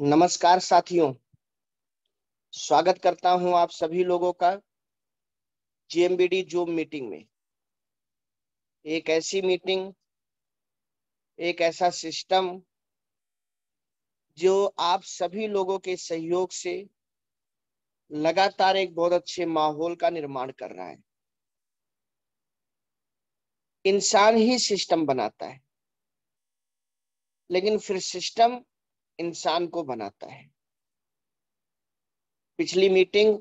नमस्कार साथियों स्वागत करता हूं आप सभी लोगों का जीएमबीडी जूम मीटिंग में एक ऐसी मीटिंग एक ऐसा सिस्टम जो आप सभी लोगों के सहयोग से लगातार एक बहुत अच्छे माहौल का निर्माण कर रहा है इंसान ही सिस्टम बनाता है लेकिन फिर सिस्टम इंसान को बनाता है पिछली मीटिंग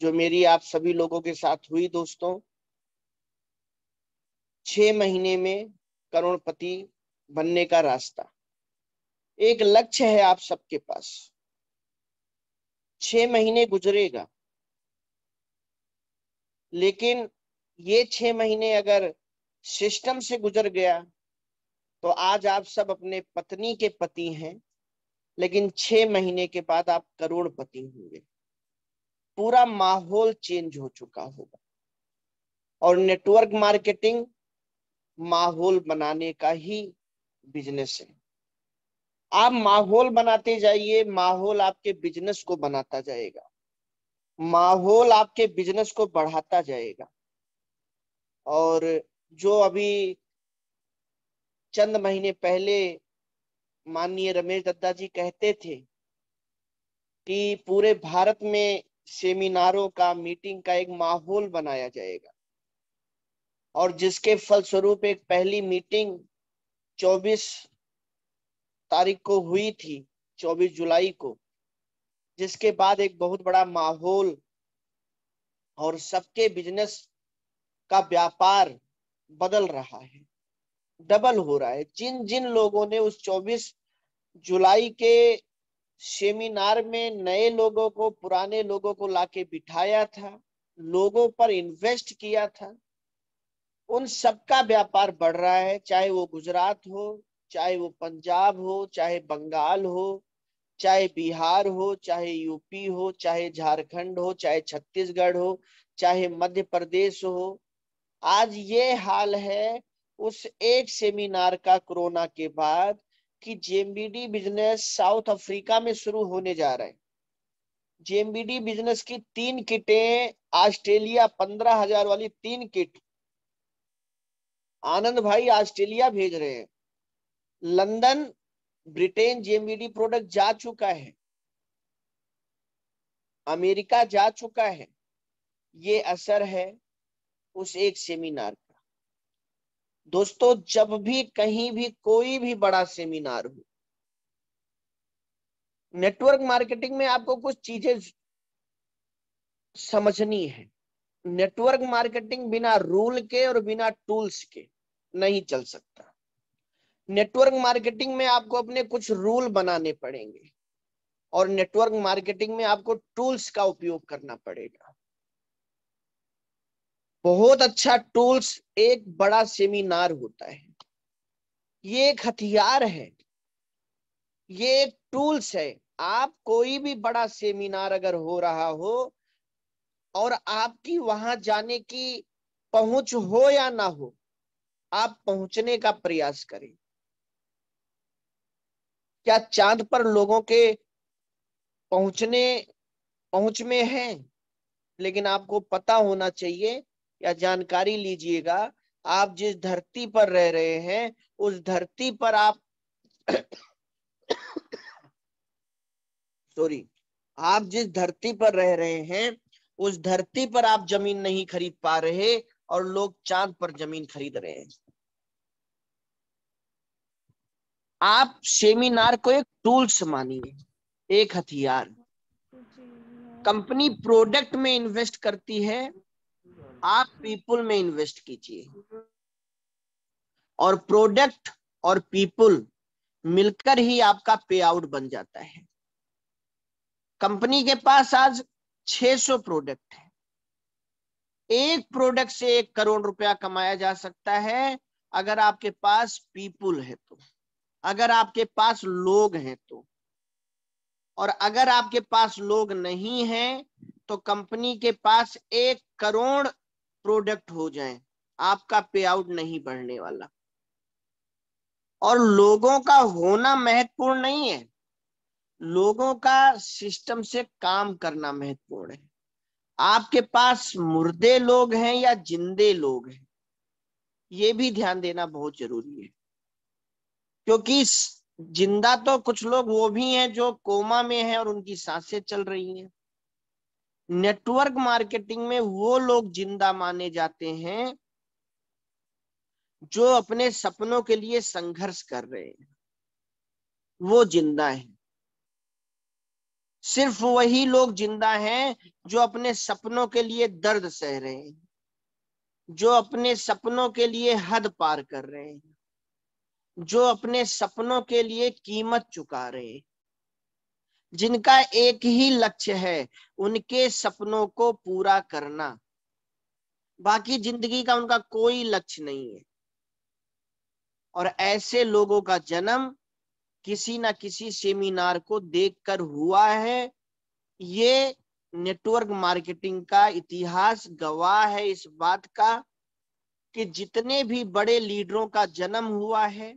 जो मेरी आप सभी लोगों के साथ हुई दोस्तों छह महीने में करोड़पति बनने का रास्ता एक लक्ष्य है आप सबके पास छह महीने गुजरेगा लेकिन ये छह महीने अगर सिस्टम से गुजर गया तो आज आप सब अपने पत्नी के पति हैं लेकिन छह महीने के बाद आप करोड़पति होंगे पूरा माहौल चेंज हो चुका होगा और नेटवर्क मार्केटिंग माहौल बनाने का ही बिजनेस है आप माहौल बनाते जाइए माहौल आपके बिजनेस को बनाता जाएगा माहौल आपके बिजनेस को बढ़ाता जाएगा और जो अभी चंद महीने पहले माननीय रमेश दत्ता जी कहते थे कि पूरे भारत में सेमिनारों का मीटिंग का एक माहौल बनाया जाएगा और जिसके फलस्वरूप एक पहली मीटिंग 24 तारीख को हुई थी 24 जुलाई को जिसके बाद एक बहुत बड़ा माहौल और सबके बिजनेस का व्यापार बदल रहा है डबल हो रहा है जिन जिन लोगों ने उस 24 जुलाई के सेमिनार में नए लोगों को पुराने लोगों को लाके बिठाया था लोगों पर इन्वेस्ट किया था उन सबका व्यापार बढ़ रहा है चाहे वो गुजरात हो चाहे वो पंजाब हो चाहे बंगाल हो चाहे बिहार हो चाहे यूपी हो चाहे झारखंड हो चाहे छत्तीसगढ़ हो चाहे मध्य प्रदेश हो आज ये हाल है उस एक सेमिनार का कोरोना के बाद कि जेएमबीडी बिजनेस साउथ अफ्रीका में शुरू होने जा रहे हैं जेएमबीडी बिजनेस की तीन किटें ऑस्ट्रेलिया पंद्रह हजार वाली तीन किट आनंद भाई ऑस्ट्रेलिया भेज रहे हैं लंदन ब्रिटेन जेएमबीडी प्रोडक्ट जा चुका है अमेरिका जा चुका है ये असर है उस एक सेमिनार दोस्तों जब भी कहीं भी कोई भी बड़ा सेमिनार हो नेटवर्क मार्केटिंग में आपको कुछ चीजें समझनी है नेटवर्क मार्केटिंग बिना रूल के और बिना टूल्स के नहीं चल सकता नेटवर्क मार्केटिंग में आपको अपने कुछ रूल बनाने पड़ेंगे और नेटवर्क मार्केटिंग में आपको टूल्स का उपयोग करना पड़ेगा बहुत अच्छा टूल्स एक बड़ा सेमिनार होता है ये एक हथियार है ये एक टूल्स है आप कोई भी बड़ा सेमिनार अगर हो रहा हो और आपकी वहां जाने की पहुंच हो या ना हो आप पहुंचने का प्रयास करें क्या चांद पर लोगों के पहुंचने पहुंच में है लेकिन आपको पता होना चाहिए या जानकारी लीजिएगा आप जिस धरती पर रह रहे हैं उस धरती पर आप सॉरी आप जिस धरती पर रह रहे हैं उस धरती पर आप जमीन नहीं खरीद पा रहे और लोग चांद पर जमीन खरीद रहे हैं आप सेमिनार को एक टूल्स मानिए एक हथियार कंपनी प्रोडक्ट में इन्वेस्ट करती है आप पीपुल में इन्वेस्ट कीजिए और प्रोडक्ट और पीपुल मिलकर ही आपका पे आउट बन जाता है कंपनी के पास आज 600 प्रोडक्ट है एक प्रोडक्ट से एक करोड़ रुपया कमाया जा सकता है अगर आपके पास पीपुल है तो अगर आपके पास लोग हैं तो और अगर आपके पास लोग नहीं हैं तो कंपनी के पास एक करोड़ प्रोडक्ट हो जाए आपका पे आउट नहीं बढ़ने वाला और लोगों का होना महत्वपूर्ण नहीं है लोगों का सिस्टम से काम करना महत्वपूर्ण है आपके पास मुर्दे लोग हैं या जिंदे लोग हैं ये भी ध्यान देना बहुत जरूरी है क्योंकि जिंदा तो कुछ लोग वो भी हैं जो कोमा में हैं और उनकी सांसें चल रही हैं नेटवर्क मार्केटिंग में वो लोग जिंदा माने जाते हैं जो अपने सपनों के लिए संघर्ष कर रहे हैं वो जिंदा है सिर्फ वही लोग जिंदा हैं जो अपने सपनों के लिए दर्द सह रहे हैं जो अपने सपनों के लिए हद पार कर रहे हैं जो अपने सपनों के लिए कीमत चुका रहे हैं जिनका एक ही लक्ष्य है उनके सपनों को पूरा करना बाकी जिंदगी का उनका कोई लक्ष्य नहीं है और ऐसे लोगों का जन्म किसी ना किसी सेमिनार को देखकर हुआ है ये नेटवर्क मार्केटिंग का इतिहास गवाह है इस बात का कि जितने भी बड़े लीडरों का जन्म हुआ है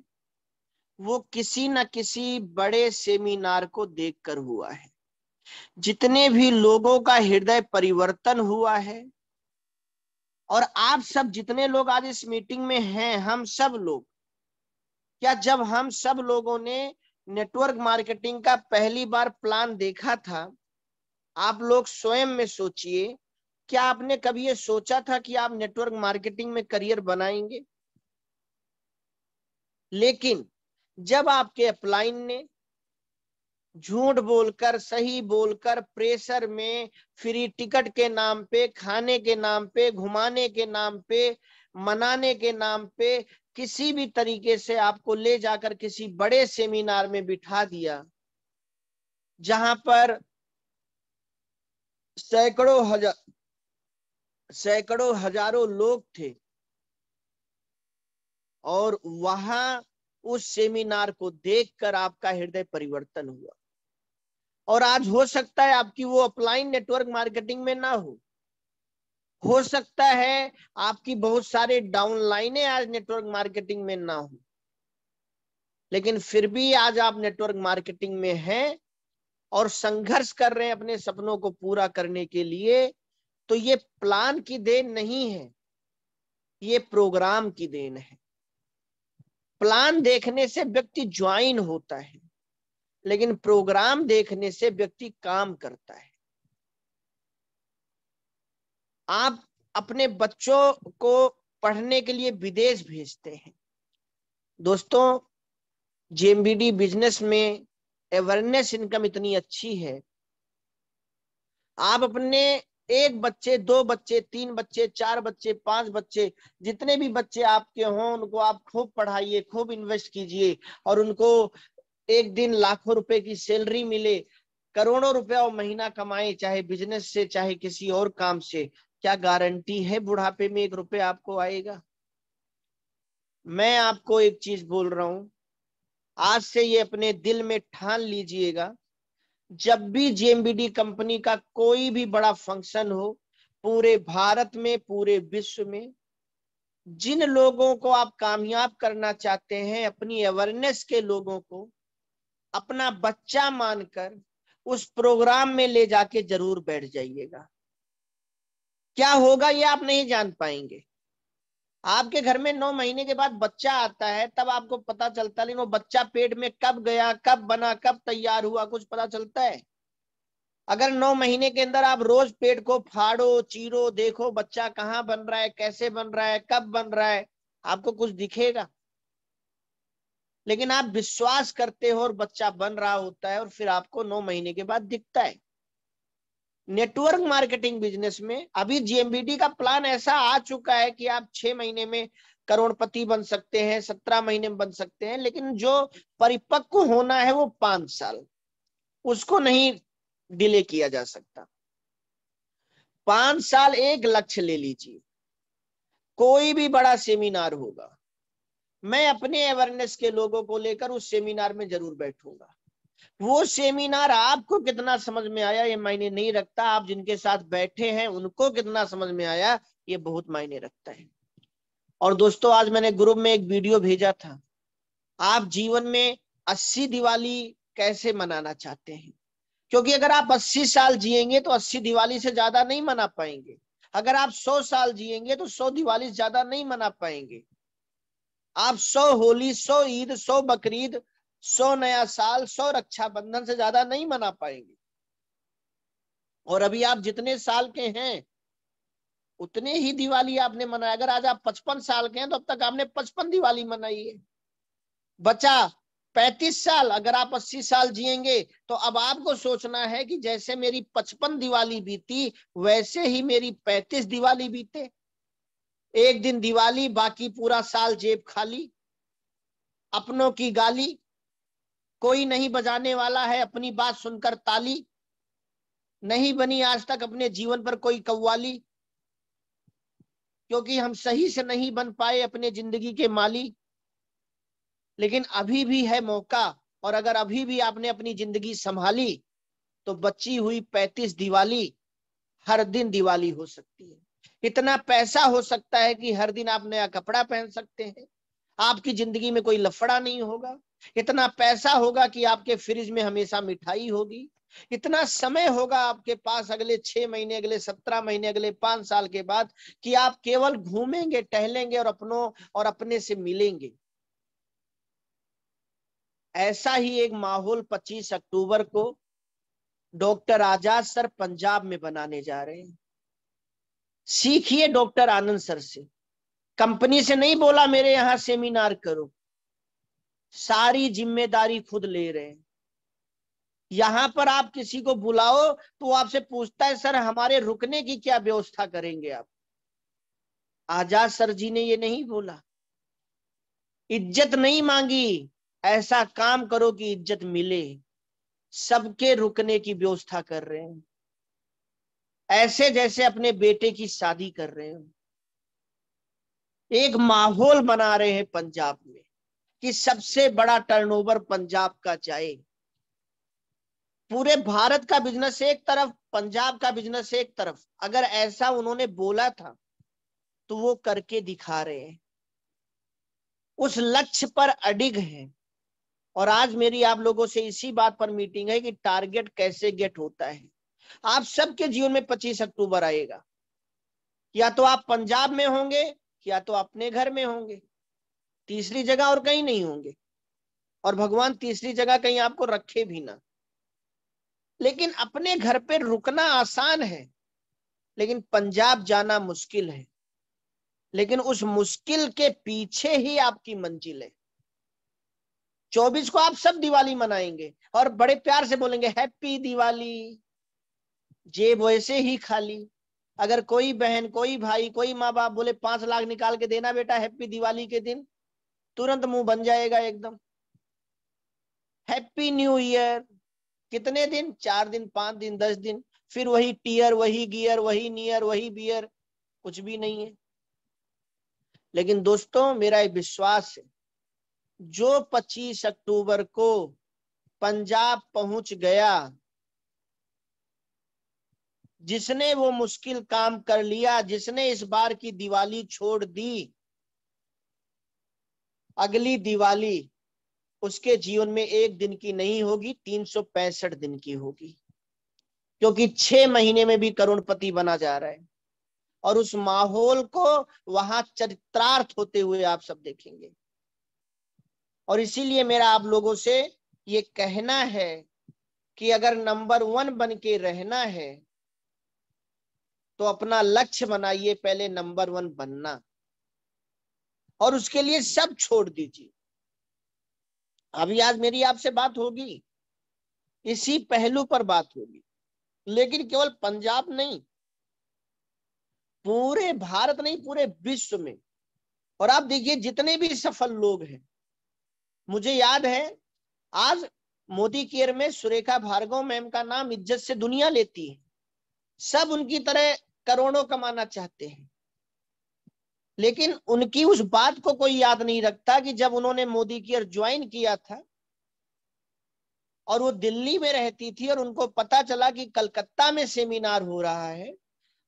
वो किसी न किसी बड़े सेमिनार को देखकर हुआ है जितने भी लोगों का हृदय परिवर्तन हुआ है और आप सब जितने लोग आज इस मीटिंग में हैं हम सब लोग क्या जब हम सब लोगों ने नेटवर्क मार्केटिंग का पहली बार प्लान देखा था आप लोग स्वयं में सोचिए क्या आपने कभी ये सोचा था कि आप नेटवर्क मार्केटिंग में करियर बनाएंगे लेकिन जब आपके अपलाइन ने झूठ बोलकर सही बोलकर प्रेशर में फ्री टिकट के नाम पे खाने के नाम पे घुमाने के नाम पे मनाने के नाम पे किसी भी तरीके से आपको ले जाकर किसी बड़े सेमिनार में बिठा दिया जहां पर सैकड़ों हजार सैकड़ों हजारों लोग थे और वहां उस सेमिनार को देखकर आपका हृदय परिवर्तन हुआ और आज हो सकता है आपकी वो अपलाइन नेटवर्क मार्केटिंग में ना हो हो सकता है आपकी बहुत सारे डाउनलाइने आज नेटवर्क मार्केटिंग में ना हो लेकिन फिर भी आज आप नेटवर्क मार्केटिंग में हैं और संघर्ष कर रहे हैं अपने सपनों को पूरा करने के लिए तो ये प्लान की देन नहीं है ये प्रोग्राम की देन है प्लान देखने से व्यक्ति ज्वाइन होता है लेकिन प्रोग्राम देखने से व्यक्ति काम करता है आप अपने बच्चों को पढ़ने के लिए विदेश भेजते हैं दोस्तों जेएमबीडी बिजनेस में अवेयरनेस इनकम इतनी अच्छी है आप अपने एक बच्चे दो बच्चे तीन बच्चे चार बच्चे पांच बच्चे जितने भी बच्चे आपके हों उनको आप खूब पढ़ाइए खूब इन्वेस्ट कीजिए और उनको एक दिन लाखों रुपए की सैलरी मिले करोड़ों रुपया और महीना कमाए चाहे बिजनेस से चाहे किसी और काम से क्या गारंटी है बुढ़ापे में एक रुपये आपको आएगा मैं आपको एक चीज बोल रहा हूं आज से ये अपने दिल में ठान लीजिएगा जब भी जेएमबीडी कंपनी का कोई भी बड़ा फंक्शन हो पूरे भारत में पूरे विश्व में जिन लोगों को आप कामयाब करना चाहते हैं अपनी अवेयरनेस के लोगों को अपना बच्चा मानकर उस प्रोग्राम में ले जाके जरूर बैठ जाइएगा क्या होगा ये आप नहीं जान पाएंगे आपके घर में नौ महीने के बाद बच्चा आता है तब आपको पता चलता है लेकिन वो बच्चा पेट में कब गया कब बना कब तैयार हुआ कुछ पता चलता है अगर नौ महीने के अंदर आप रोज पेट को फाड़ो चीरो देखो बच्चा कहाँ बन रहा है कैसे बन रहा है कब बन रहा है आपको कुछ दिखेगा लेकिन आप विश्वास करते हो और बच्चा बन रहा होता है और फिर आपको नौ महीने के बाद दिखता है नेटवर्क मार्केटिंग बिजनेस में अभी जीएमबीडी का प्लान ऐसा आ चुका है कि आप छह महीने में करोड़पति बन सकते हैं सत्रह महीने में बन सकते हैं लेकिन जो परिपक्व होना है वो पांच साल उसको नहीं डिले किया जा सकता पांच साल एक लक्ष्य ले लीजिए कोई भी बड़ा सेमिनार होगा मैं अपने अवेयरनेस के लोगों को लेकर उस सेमिनार में जरूर बैठूंगा वो सेमिनार आपको कितना समझ में आया ये मायने नहीं रखता आप जिनके साथ बैठे हैं उनको कितना समझ में आया ये बहुत मायने रखता है और दोस्तों आज मैंने ग्रुप में एक वीडियो भेजा था आप जीवन में अस्सी दिवाली कैसे मनाना चाहते हैं क्योंकि अगर आप 80 साल जिएंगे तो 80 दिवाली से ज्यादा नहीं मना पाएंगे अगर आप 100 साल जिएंगे तो 100 दिवाली ज्यादा नहीं मना पाएंगे आप 100 होली 100 ईद 100 बकरीद सौ नया साल सौ रक्षाबंधन से ज्यादा नहीं मना पाएंगे और अभी आप जितने साल के हैं उतने ही दिवाली आपने मनाया अगर आज आप पचपन साल के हैं तो अब तक आपने पचपन दिवाली मनाई है बचा पैतीस साल अगर आप अस्सी साल जिएंगे तो अब आपको सोचना है कि जैसे मेरी पचपन दिवाली बीती वैसे ही मेरी पैतीस दिवाली बीते एक दिन दिवाली बाकी पूरा साल जेब खाली अपनों की गाली कोई नहीं बजाने वाला है अपनी बात सुनकर ताली नहीं बनी आज तक अपने जीवन पर कोई कव्वाली क्योंकि हम सही से नहीं बन पाए अपने जिंदगी के माली लेकिन अभी भी है मौका और अगर अभी भी आपने अपनी जिंदगी संभाली तो बची हुई पैतीस दिवाली हर दिन दिवाली हो सकती है इतना पैसा हो सकता है कि हर दिन आप नया कपड़ा पहन सकते हैं आपकी जिंदगी में कोई लफड़ा नहीं होगा इतना पैसा होगा कि आपके फ्रिज में हमेशा मिठाई होगी इतना समय होगा आपके पास अगले छह महीने अगले सत्रह महीने अगले पांच साल के बाद कि आप केवल घूमेंगे टहलेंगे और अपनों और अपने से मिलेंगे ऐसा ही एक माहौल 25 अक्टूबर को डॉक्टर आजाद सर पंजाब में बनाने जा रहे हैं सीखिए डॉक्टर आनंद सर से कंपनी से नहीं बोला मेरे यहां सेमिनार करो सारी जिम्मेदारी खुद ले रहे हैं यहां पर आप किसी को बुलाओ तो आपसे पूछता है सर हमारे रुकने की क्या व्यवस्था करेंगे आप आजाद सर जी ने ये नहीं बोला इज्जत नहीं मांगी ऐसा काम करो कि इज्जत मिले सबके रुकने की व्यवस्था कर रहे हैं ऐसे जैसे अपने बेटे की शादी कर रहे हैं एक माहौल बना रहे हैं पंजाब में कि सबसे बड़ा टर्नओवर पंजाब का जाए पूरे भारत का बिजनेस एक तरफ पंजाब का बिजनेस एक तरफ अगर ऐसा उन्होंने बोला था तो वो करके दिखा रहे हैं उस लक्ष्य पर अडिग है और आज मेरी आप लोगों से इसी बात पर मीटिंग है कि टारगेट कैसे गेट होता है आप सबके जीवन में 25 अक्टूबर आएगा या तो आप पंजाब में होंगे या तो अपने घर में होंगे तीसरी जगह और कहीं नहीं होंगे और भगवान तीसरी जगह कहीं आपको रखे भी ना लेकिन अपने घर पे रुकना आसान है लेकिन पंजाब जाना मुश्किल है लेकिन उस मुश्किल के पीछे ही आपकी मंजिल है चौबीस को आप सब दिवाली मनाएंगे और बड़े प्यार से बोलेंगे हैप्पी दिवाली जेब वैसे ही खाली अगर कोई बहन कोई भाई कोई माँ बाप बोले पांच लाख निकाल के देना बेटा हैप्पी दिवाली के दिन तुरंत मुंह बन जाएगा एकदम हैप्पी न्यू ईयर कितने दिन चार दिन पांच दिन दस दिन फिर वही टीयर वही गियर वही नियर वही बियर कुछ भी नहीं है लेकिन दोस्तों मेरा विश्वास है जो 25 अक्टूबर को पंजाब पहुंच गया जिसने वो मुश्किल काम कर लिया जिसने इस बार की दिवाली छोड़ दी अगली दिवाली उसके जीवन में एक दिन की नहीं होगी तीन सौ पैंसठ दिन की होगी क्योंकि छह महीने में भी करुणपति बना जा रहा है और उस माहौल को वहां चरित्रार्थ होते हुए आप सब देखेंगे और इसीलिए मेरा आप लोगों से ये कहना है कि अगर नंबर वन बन के रहना है तो अपना लक्ष्य बनाइए पहले नंबर वन बनना और उसके लिए सब छोड़ दीजिए अभी आज मेरी आपसे बात होगी इसी पहलू पर बात होगी लेकिन केवल पंजाब नहीं पूरे भारत नहीं पूरे विश्व में और आप देखिए जितने भी सफल लोग हैं मुझे याद है आज मोदी केयर में सुरेखा भार्गव मैम का नाम इज्जत से दुनिया लेती है सब उनकी तरह करोड़ों कमाना चाहते हैं लेकिन उनकी उस बात को कोई याद नहीं रखता कि जब उन्होंने मोदी केयर ज्वाइन किया था और वो दिल्ली में रहती थी और उनको पता चला कि कलकत्ता में सेमिनार हो रहा है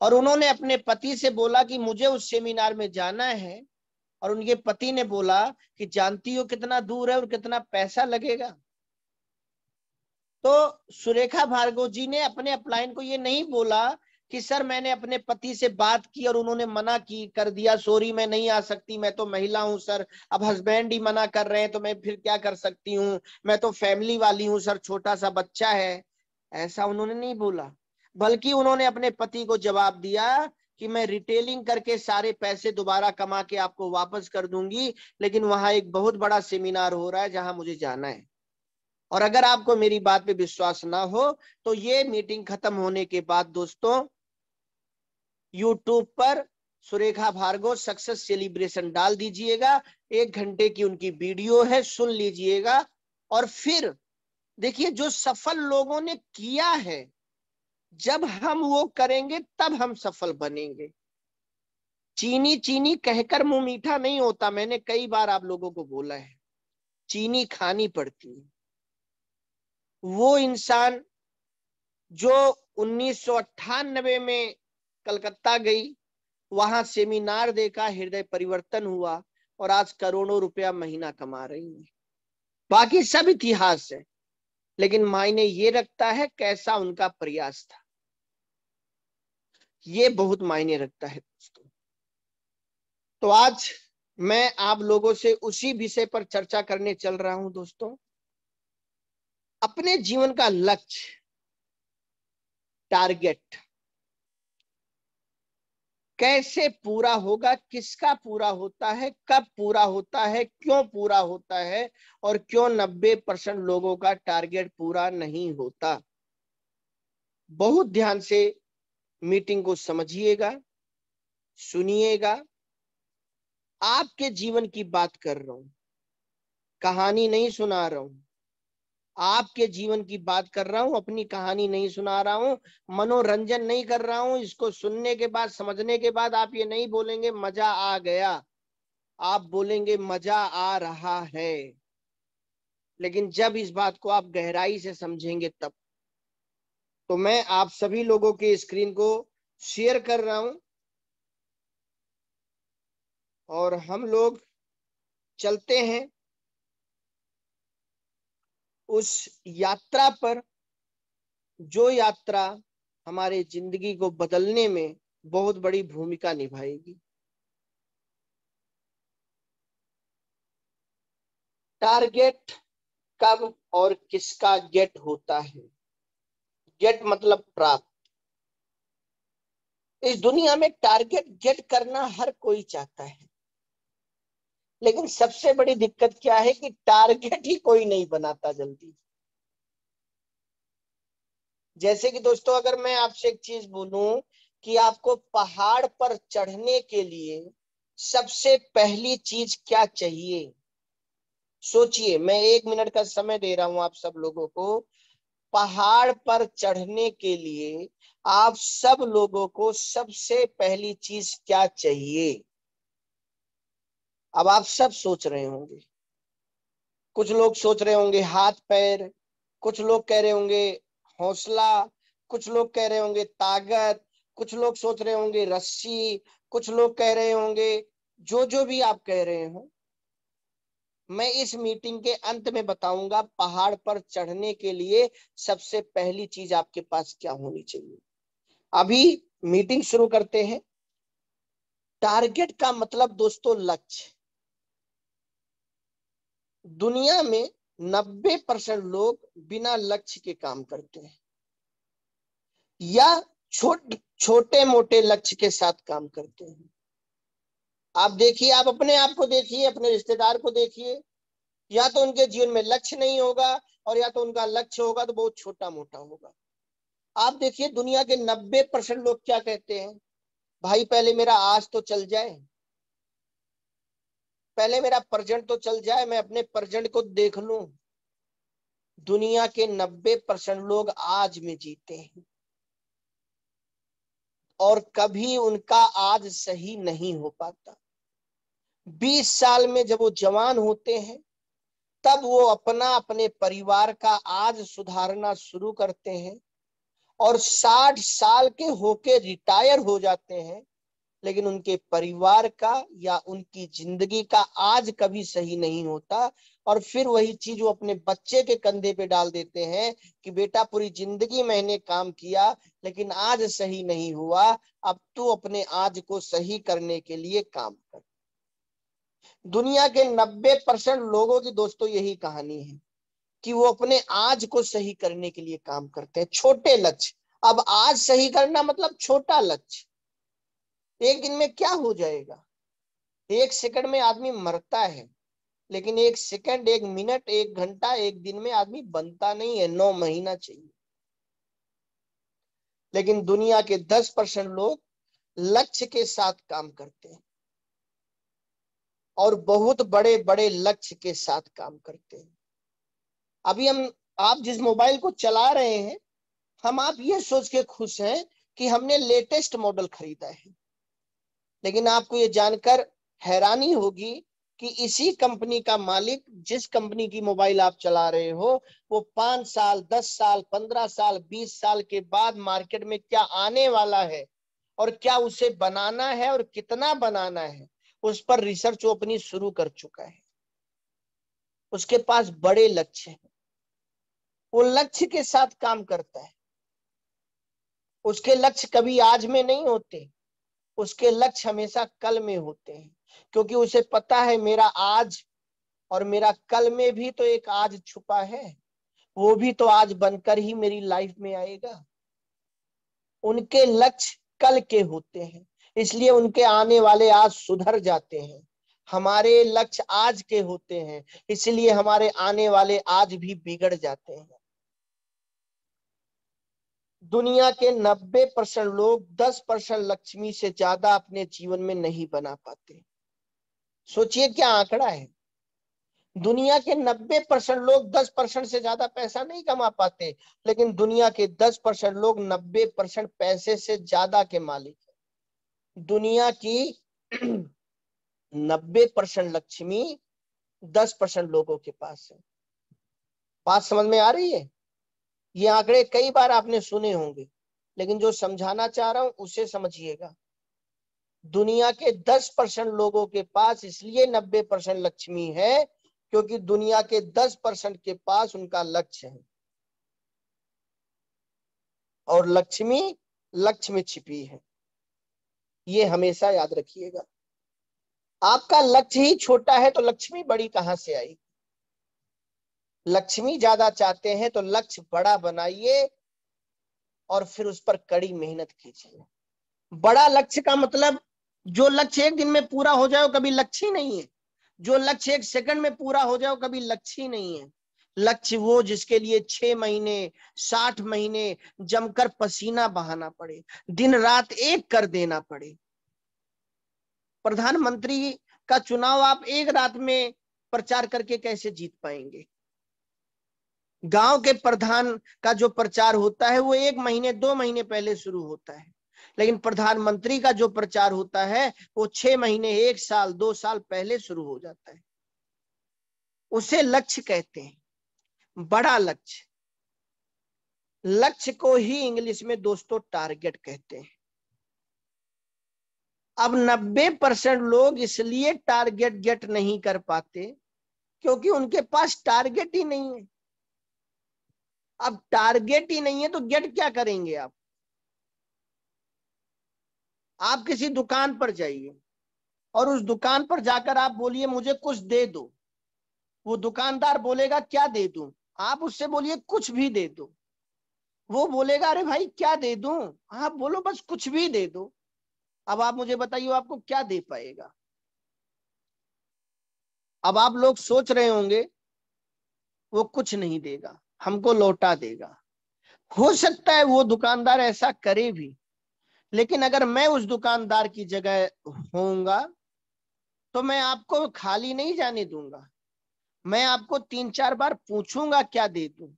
और उन्होंने अपने पति से बोला कि मुझे उस सेमिनार में जाना है और उनके पति ने बोला कि जानती हो कितना दूर है और कितना पैसा लगेगा तो सुरेखा भार्गव जी ने अपने अपलायन को ये नहीं बोला कि सर मैंने अपने पति से बात की और उन्होंने मना की कर दिया सॉरी मैं नहीं आ सकती मैं तो महिला हूँ सर अब हस्बैंड ही मना कर रहे हैं तो मैं फिर क्या कर सकती हूँ मैं तो फैमिली वाली हूँ सर छोटा सा बच्चा है ऐसा उन्होंने नहीं बोला बल्कि उन्होंने अपने पति को जवाब दिया कि मैं रिटेलिंग करके सारे पैसे दोबारा कमा के आपको वापस कर दूंगी लेकिन वहां एक बहुत बड़ा सेमिनार हो रहा है जहां मुझे जाना है और अगर आपको मेरी बात पे विश्वास ना हो तो ये मीटिंग खत्म होने के बाद दोस्तों यूट्यूब पर सुरेखा भार्गव सक्सेस सेलिब्रेशन डाल दीजिएगा एक घंटे की उनकी वीडियो है सुन लीजिएगा और फिर देखिए जो सफल लोगों ने किया है जब हम वो करेंगे तब हम सफल बनेंगे चीनी चीनी कहकर मुंह मीठा नहीं होता मैंने कई बार आप लोगों को बोला है चीनी खानी पड़ती है वो इंसान जो उन्नीस में कलकत्ता गई वहां सेमिनार देखा हृदय परिवर्तन हुआ और आज करोड़ों रुपया महीना कमा रही है बाकी सब इतिहास है लेकिन मायने ये रखता है कैसा उनका प्रयास था ये बहुत मायने रखता है दोस्तों तो आज मैं आप लोगों से उसी विषय पर चर्चा करने चल रहा हूं दोस्तों अपने जीवन का लक्ष्य टारगेट कैसे पूरा होगा किसका पूरा होता है कब पूरा होता है क्यों पूरा होता है और क्यों नब्बे परसेंट लोगों का टारगेट पूरा नहीं होता बहुत ध्यान से मीटिंग को समझिएगा सुनिएगा आपके जीवन की बात कर रहा हूं कहानी नहीं सुना रहा हूं आपके जीवन की बात कर रहा हूं अपनी कहानी नहीं सुना रहा हूं मनोरंजन नहीं कर रहा हूं इसको सुनने के बाद समझने के बाद आप ये नहीं बोलेंगे मजा आ गया आप बोलेंगे मजा आ रहा है लेकिन जब इस बात को आप गहराई से समझेंगे तब तो मैं आप सभी लोगों के स्क्रीन को शेयर कर रहा हूं और हम लोग चलते हैं उस यात्रा पर जो यात्रा हमारे जिंदगी को बदलने में बहुत बड़ी भूमिका निभाएगी टारगेट कब और किसका गेट होता है गेट मतलब प्राप्त इस दुनिया में टारगेट गेट करना हर कोई चाहता है लेकिन सबसे बड़ी दिक्कत क्या है कि टारगेट ही कोई नहीं बनाता जल्दी जैसे कि दोस्तों अगर मैं आपसे एक चीज बोलूं कि आपको पहाड़ पर चढ़ने के लिए सबसे पहली चीज क्या चाहिए सोचिए मैं एक मिनट का समय दे रहा हूं आप सब लोगों को पहाड़ पर चढ़ने के लिए आप सब लोगों को सबसे पहली चीज क्या चाहिए अब आप सब सोच रहे होंगे कुछ लोग सोच रहे होंगे हाथ पैर कुछ लोग कह रहे होंगे हौसला कुछ लोग कह रहे होंगे ताकत कुछ लोग सोच रहे होंगे रस्सी कुछ लोग कह रहे होंगे जो जो भी आप कह रहे हो मैं इस मीटिंग के अंत में बताऊंगा पहाड़ पर चढ़ने के लिए सबसे पहली चीज आपके पास क्या होनी चाहिए अभी मीटिंग शुरू करते हैं टारगेट का मतलब दोस्तों लक्ष्य दुनिया में 90 परसेंट लोग बिना लक्ष्य के काम करते हैं या छोट छोटे मोटे लक्ष्य के साथ काम करते हैं आप देखिए आप अपने आप को देखिए अपने रिश्तेदार को देखिए या तो उनके जीवन में लक्ष्य नहीं होगा और या तो उनका लक्ष्य होगा तो बहुत छोटा मोटा होगा आप देखिए दुनिया के नब्बे परसेंट लोग क्या कहते हैं भाई पहले मेरा आज तो चल जाए पहले मेरा प्रजेंट तो चल जाए मैं अपने प्रजेंट को देख लू दुनिया के नब्बे परसेंट लोग आज में जीते हैं और कभी उनका आज सही नहीं हो पाता बीस साल में जब वो जवान होते हैं तब वो अपना अपने परिवार का आज सुधारना शुरू करते हैं और साठ साल के होके रिटायर हो जाते हैं लेकिन उनके परिवार का या उनकी जिंदगी का आज कभी सही नहीं होता और फिर वही चीज वो अपने बच्चे के कंधे पे डाल देते हैं कि बेटा पूरी जिंदगी मैंने काम किया लेकिन आज सही नहीं हुआ अब तू अपने आज को सही करने के लिए काम कर दुनिया के 90 परसेंट लोगों की दोस्तों यही कहानी है कि वो अपने आज को सही करने के लिए काम करते हैं छोटे लक्ष्य अब आज सही करना मतलब छोटा लक्ष्य एक दिन में क्या हो जाएगा एक सेकंड में आदमी मरता है लेकिन एक सेकंड एक मिनट एक घंटा एक दिन में आदमी बनता नहीं है नौ महीना चाहिए लेकिन दुनिया के दस परसेंट लोग लक्ष्य के साथ काम करते हैं और बहुत बड़े बड़े लक्ष्य के साथ काम करते हैं अभी हम आप जिस मोबाइल को चला रहे हैं हम आप ये सोच के खुश हैं कि हमने लेटेस्ट मॉडल खरीदा है लेकिन आपको ये जानकर हैरानी होगी कि इसी कंपनी का मालिक जिस कंपनी की मोबाइल आप चला रहे हो वो पांच साल दस साल पंद्रह साल बीस साल के बाद मार्केट में क्या आने वाला है और क्या उसे बनाना है और कितना बनाना है उस पर रिसर्च वो अपनी शुरू कर चुका है उसके पास बड़े लक्ष्य हैं वो लक्ष्य के साथ काम करता है उसके लक्ष्य कभी आज में नहीं होते उसके लक्ष्य हमेशा कल में होते हैं क्योंकि उसे पता है मेरा आज और मेरा कल में भी तो एक आज छुपा है वो भी तो आज बनकर ही मेरी लाइफ में आएगा उनके लक्ष्य कल के होते हैं इसलिए उनके आने वाले आज सुधर जाते हैं हमारे लक्ष्य आज के होते हैं इसलिए हमारे आने वाले आज भी बिगड़ जाते हैं दुनिया के 90 परसेंट लोग 10 परसेंट लक्ष्मी से ज्यादा अपने जीवन में नहीं बना पाते सोचिए क्या आंकड़ा है दुनिया के 90 परसेंट लोग 10 परसेंट से ज्यादा पैसा नहीं कमा पाते लेकिन दुनिया के 10 परसेंट लोग 90 परसेंट पैसे से ज्यादा के मालिक है दुनिया की 90 परसेंट लक्ष्मी 10 परसेंट लोगों के पास है बात समझ में आ रही है ये आंकड़े कई बार आपने सुने होंगे लेकिन जो समझाना चाह रहा हूं उसे समझिएगा दुनिया के 10 परसेंट लोगों के पास इसलिए 90 परसेंट लक्ष्मी है क्योंकि दुनिया के 10 परसेंट के पास उनका लक्ष्य है और लक्ष्मी लक्ष्य में छिपी है ये हमेशा याद रखिएगा आपका लक्ष्य ही छोटा है तो लक्ष्मी बड़ी कहां से आएगी लक्ष्मी ज्यादा चाहते हैं तो लक्ष्य बड़ा बनाइए और फिर उस पर कड़ी मेहनत कीजिए बड़ा लक्ष्य का मतलब जो लक्ष्य एक दिन में पूरा हो जाए कभी लक्ष्य ही नहीं है जो लक्ष्य एक सेकंड में पूरा हो जाए कभी लक्ष्य ही नहीं है लक्ष्य वो जिसके लिए छह महीने साठ महीने जमकर पसीना बहाना पड़े दिन रात एक कर देना पड़े प्रधानमंत्री का चुनाव आप एक रात में प्रचार करके कैसे जीत पाएंगे गांव के प्रधान का जो प्रचार होता है वो एक महीने दो महीने पहले शुरू होता है लेकिन प्रधानमंत्री का जो प्रचार होता है वो छह महीने एक साल दो साल पहले शुरू हो जाता है उसे लक्ष्य कहते हैं बड़ा लक्ष्य लक्ष्य को ही इंग्लिश में दोस्तों टारगेट कहते हैं अब 90 परसेंट लोग इसलिए टारगेट गेट नहीं कर पाते क्योंकि उनके पास टारगेट ही नहीं है अब टारगेट ही नहीं है तो गेट क्या करेंगे आप आप किसी दुकान पर जाइए और उस दुकान पर जाकर आप बोलिए मुझे कुछ दे दो वो दुकानदार बोलेगा क्या दे दू आप उससे बोलिए कुछ भी दे दो वो बोलेगा अरे भाई क्या दे दू आप बोलो बस कुछ भी दे दो अब आप मुझे बताइए आपको क्या दे पाएगा अब आप लोग सोच रहे होंगे वो कुछ नहीं देगा हमको लौटा देगा हो सकता है वो दुकानदार ऐसा करे भी लेकिन अगर मैं उस दुकानदार की जगह होऊंगा तो मैं आपको खाली नहीं जाने दूंगा मैं आपको तीन चार बार पूछूंगा क्या दे दू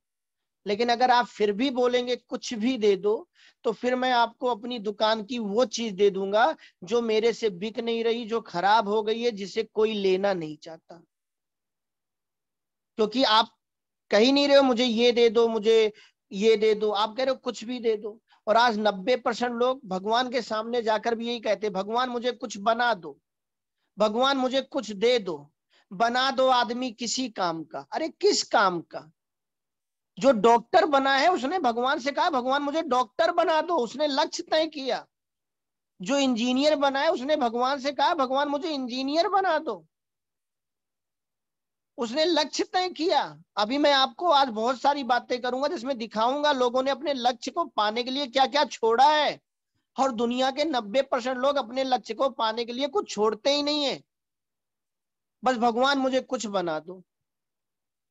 लेकिन अगर आप फिर भी बोलेंगे कुछ भी दे दो तो फिर मैं आपको अपनी दुकान की वो चीज दे दूंगा जो मेरे से बिक नहीं रही जो खराब हो गई है जिसे कोई लेना नहीं चाहता क्योंकि आप कह ही नहीं रहे हो मुझे ये दे दो मुझे ये दे दो आप कह रहे हो कुछ भी दे दो और आज नब्बे परसेंट लोग भगवान के सामने जाकर भी यही कहते भगवान मुझे कुछ बना दो भगवान मुझे कुछ दे दो बना दो आदमी किसी काम का अरे किस काम का जो डॉक्टर बना है उसने भगवान से कहा भगवान मुझे डॉक्टर बना दो उसने लक्ष्य तय किया जो इंजीनियर बना है उसने भगवान से कहा भगवान मुझे इंजीनियर बना दो उसने लक्ष्य तय किया अभी मैं आपको आज बहुत सारी बातें करूंगा जिसमें दिखाऊंगा लोगों ने अपने लक्ष्य को पाने के लिए क्या क्या छोड़ा है और दुनिया के 90 परसेंट लोग अपने लक्ष्य को पाने के लिए कुछ छोड़ते ही नहीं है बस भगवान मुझे कुछ बना दो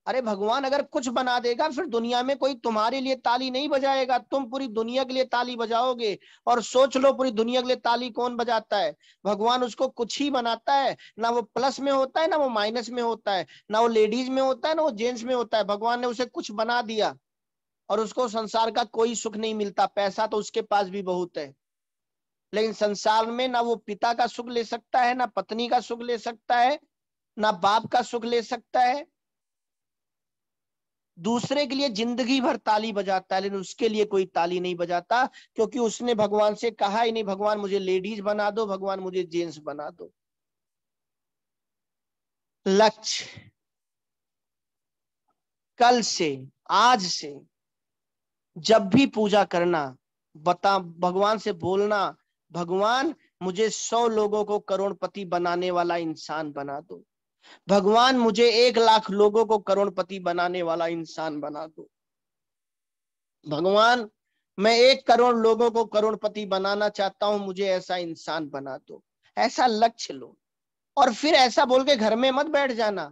अरे भगवान अगर कुछ बना देगा फिर दुनिया में कोई तुम्हारे लिए ताली नहीं बजाएगा तुम पूरी दुनिया के लिए ताली बजाओगे और सोच लो पूरी दुनिया के लिए ताली कौन बजाता है भगवान उसको कुछ ही बनाता है ना वो प्लस में होता है ना वो माइनस में होता है ना वो लेडीज में होता है ना वो जेंट्स में होता है भगवान ने उसे कुछ बना दिया और उसको संसार का कोई सुख नहीं मिलता पैसा तो उसके पास भी बहुत है लेकिन संसार में ना वो पिता का सुख ले सकता है ना पत्नी का सुख ले सकता है ना बाप का सुख ले सकता है दूसरे के लिए जिंदगी भर ताली बजाता है लेकिन उसके लिए कोई ताली नहीं बजाता क्योंकि उसने भगवान से कहा ही नहीं भगवान मुझे लेडीज बना दो भगवान मुझे जेंट्स बना दो लक्ष्य कल से आज से जब भी पूजा करना बता भगवान से बोलना भगवान मुझे सौ लोगों को करोड़पति बनाने वाला इंसान बना दो भगवान मुझे एक लाख लोगों को करोड़पति बनाने वाला इंसान बना दो भगवान मैं एक करोड़ लोगों को करोड़पति बनाना चाहता हूं मुझे ऐसा इंसान बना दो ऐसा लक्ष्य लो और फिर ऐसा बोल के घर में मत बैठ जाना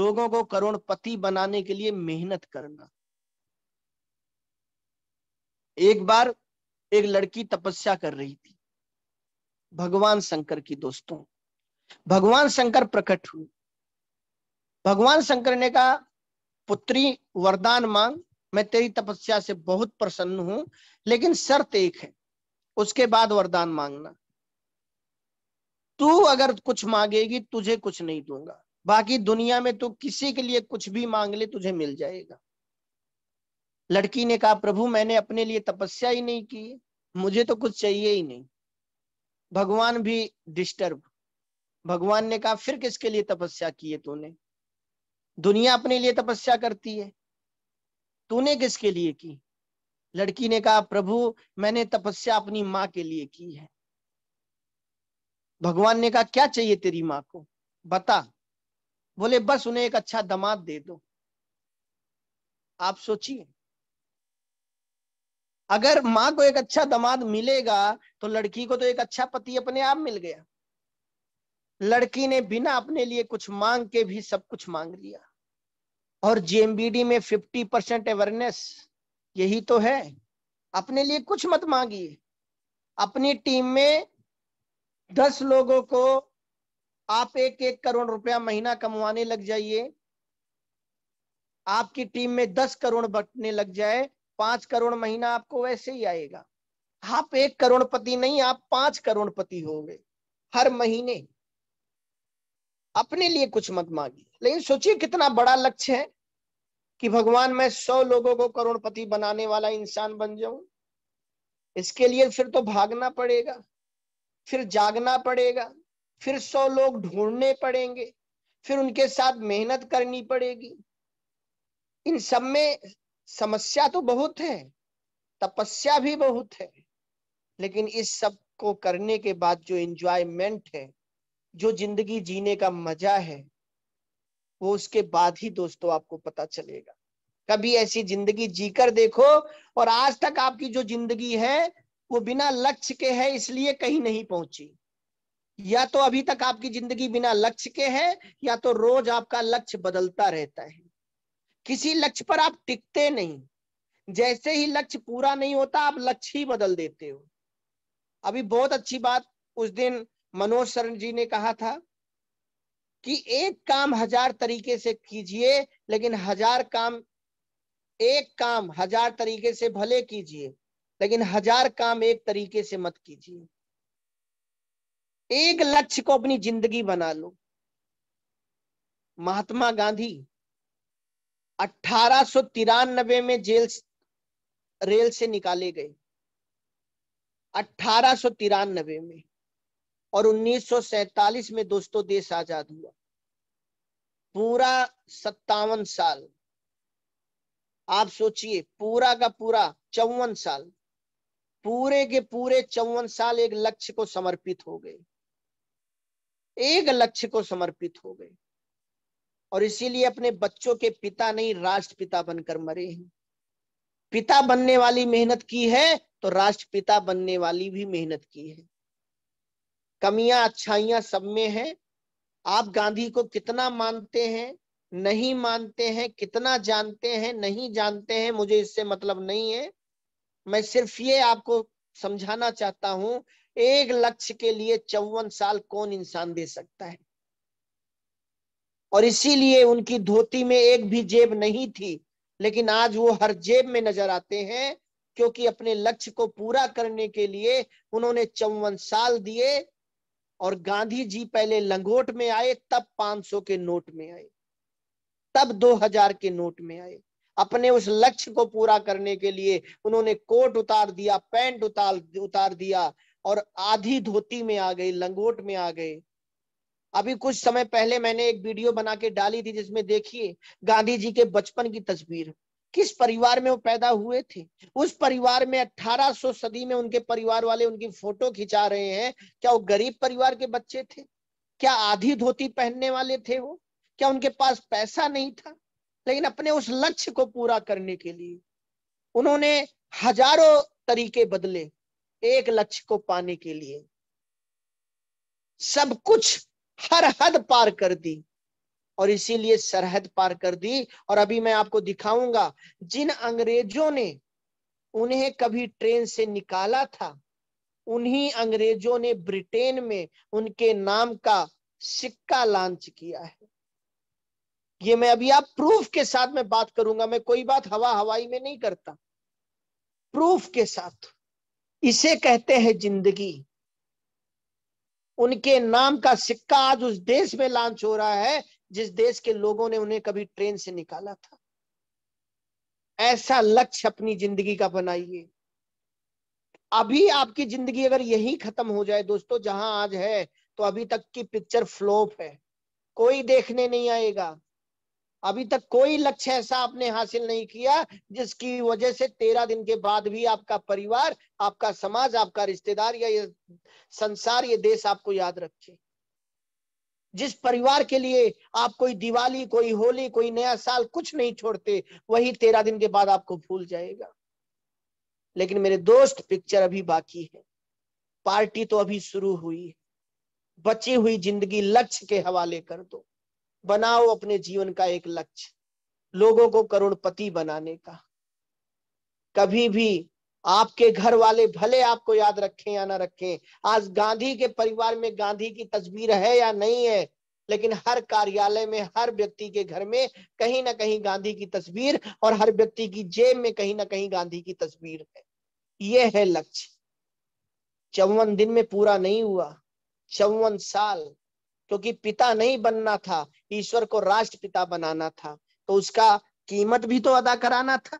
लोगों को करोड़पति बनाने के लिए मेहनत करना एक बार एक लड़की तपस्या कर रही थी भगवान शंकर की दोस्तों भगवान शंकर प्रकट हुए भगवान शंकर ने कहा पुत्री वरदान मांग मैं तेरी तपस्या से बहुत प्रसन्न हूं लेकिन शर्त एक है उसके बाद वरदान मांगना तू अगर कुछ मांगेगी तुझे कुछ नहीं दूंगा बाकी दुनिया में तू किसी के लिए कुछ भी मांग ले तुझे मिल जाएगा लड़की ने कहा प्रभु मैंने अपने लिए तपस्या ही नहीं की मुझे तो कुछ चाहिए ही नहीं भगवान भी डिस्टर्ब भगवान ने कहा फिर किसके लिए तपस्या की है तूने दुनिया अपने लिए तपस्या करती है तूने किसके लिए की लड़की ने कहा प्रभु मैंने तपस्या अपनी माँ के लिए की है भगवान ने कहा क्या चाहिए तेरी माँ को बता बोले बस उन्हें एक अच्छा दमाद दे दो आप सोचिए अगर माँ को एक अच्छा दमाद मिलेगा तो लड़की को तो एक अच्छा पति अपने आप मिल गया लड़की ने बिना अपने लिए कुछ मांग के भी सब कुछ मांग लिया और जेएमबीडी में 50 परसेंट अवेयरनेस यही तो है अपने लिए कुछ मत मांगिए अपनी टीम में दस लोगों को आप एक एक करोड़ रुपया महीना कमवाने लग जाइए आपकी टीम में दस करोड़ बटने लग जाए पांच करोड़ महीना आपको वैसे ही आएगा आप एक करोड़पति नहीं आप पांच करोड़पति होंगे हर महीने अपने लिए कुछ मत मांगिए लेकिन सोचिए कितना बड़ा लक्ष्य है कि भगवान मैं सौ लोगों को करोड़पति बनाने वाला इंसान बन जाऊं इसके लिए फिर तो भागना पड़ेगा फिर जागना पड़ेगा फिर सौ लोग ढूंढने पड़ेंगे फिर उनके साथ मेहनत करनी पड़ेगी इन सब में समस्या तो बहुत है तपस्या भी बहुत है लेकिन इस सब को करने के बाद जो एंजॉयमेंट है जो जिंदगी जीने का मजा है वो उसके बाद ही दोस्तों आपको पता चलेगा कभी ऐसी जिंदगी जीकर देखो और आज तक आपकी जो जिंदगी है वो बिना लक्ष्य के है इसलिए कहीं नहीं पहुंची या तो अभी तक आपकी जिंदगी बिना लक्ष्य के है या तो रोज आपका लक्ष्य बदलता रहता है किसी लक्ष्य पर आप टिकते नहीं जैसे ही लक्ष्य पूरा नहीं होता आप लक्ष्य ही बदल देते हो अभी बहुत अच्छी बात उस दिन मनोज शरण जी ने कहा था कि एक काम हजार तरीके से कीजिए लेकिन हजार काम एक काम हजार तरीके से भले कीजिए लेकिन हजार काम एक तरीके से मत कीजिए एक लक्ष्य को अपनी जिंदगी बना लो महात्मा गांधी अठारह में जेल रेल से निकाले गए अठारह में और 1947 में दोस्तों देश आजाद हुआ पूरा सत्तावन साल आप सोचिए पूरा का पूरा चौवन साल पूरे के पूरे चौवन साल एक लक्ष्य को समर्पित हो गए एक लक्ष्य को समर्पित हो गए और इसीलिए अपने बच्चों के पिता नहीं राष्ट्रपिता बनकर मरे हैं पिता बनने वाली मेहनत की है तो राष्ट्रपिता बनने वाली भी मेहनत की है कमियां अच्छाइयां सब में है आप गांधी को कितना मानते हैं नहीं मानते हैं कितना जानते हैं नहीं जानते हैं मुझे इससे मतलब नहीं है मैं सिर्फ ये आपको समझाना चाहता हूं एक लक्ष्य के लिए चौवन साल कौन इंसान दे सकता है और इसीलिए उनकी धोती में एक भी जेब नहीं थी लेकिन आज वो हर जेब में नजर आते हैं क्योंकि अपने लक्ष्य को पूरा करने के लिए उन्होंने चौवन साल दिए और गांधी जी पहले लंगोट में आए तब 500 के नोट में आए तब 2000 के नोट में आए अपने उस लक्ष्य को पूरा करने के लिए उन्होंने कोट उतार दिया पैंट उतार उतार दिया और आधी धोती में आ गई लंगोट में आ गए अभी कुछ समय पहले मैंने एक वीडियो बना के डाली थी जिसमें देखिए गांधी जी के बचपन की तस्वीर किस परिवार में वो पैदा हुए थे उस परिवार में 1800 सदी में उनके परिवार वाले उनकी फोटो खिंचा रहे हैं क्या वो गरीब परिवार के बच्चे थे क्या आधी धोती पहनने वाले थे वो क्या उनके पास पैसा नहीं था लेकिन अपने उस लक्ष्य को पूरा करने के लिए उन्होंने हजारों तरीके बदले एक लक्ष्य को पाने के लिए सब कुछ हर हद पार कर दी और इसीलिए सरहद पार कर दी और अभी मैं आपको दिखाऊंगा जिन अंग्रेजों ने उन्हें कभी ट्रेन से निकाला था उन्हीं अंग्रेजों ने ब्रिटेन में उनके नाम का सिक्का लॉन्च किया है ये मैं अभी आप प्रूफ के साथ में बात करूंगा मैं कोई बात हवा हवाई में नहीं करता प्रूफ के साथ इसे कहते हैं जिंदगी उनके नाम का सिक्का आज उस देश में लॉन्च हो रहा है जिस देश के लोगों ने उन्हें कभी ट्रेन से निकाला था ऐसा लक्ष्य अपनी जिंदगी का बनाइए अभी आपकी जिंदगी अगर यही खत्म हो जाए दोस्तों जहां आज है तो अभी तक की पिक्चर फ्लोप है कोई देखने नहीं आएगा अभी तक कोई लक्ष्य ऐसा आपने हासिल नहीं किया जिसकी वजह से तेरह दिन के बाद भी आपका परिवार आपका समाज आपका रिश्तेदार या ये संसार ये देश आपको याद रखे जिस परिवार के लिए आप कोई दिवाली कोई होली कोई नया साल कुछ नहीं छोड़ते वही तेरह दिन के बाद आपको भूल जाएगा लेकिन मेरे दोस्त पिक्चर अभी बाकी है पार्टी तो अभी शुरू हुई है बची हुई जिंदगी लक्ष्य के हवाले कर दो बनाओ अपने जीवन का एक लक्ष्य लोगों को करोड़पति बनाने का कभी भी आपके घर वाले भले आपको याद रखें या ना रखें आज गांधी के परिवार में गांधी की तस्वीर है या नहीं है लेकिन हर कार्यालय में हर व्यक्ति के घर में कहीं ना कहीं गांधी की तस्वीर और हर व्यक्ति की जेब में कहीं ना कहीं गांधी की तस्वीर है यह है लक्ष्य चौवन दिन में पूरा नहीं हुआ चौवन साल क्योंकि पिता नहीं बनना था ईश्वर को राष्ट्रपिता बनाना था तो उसका कीमत भी तो अदा कराना था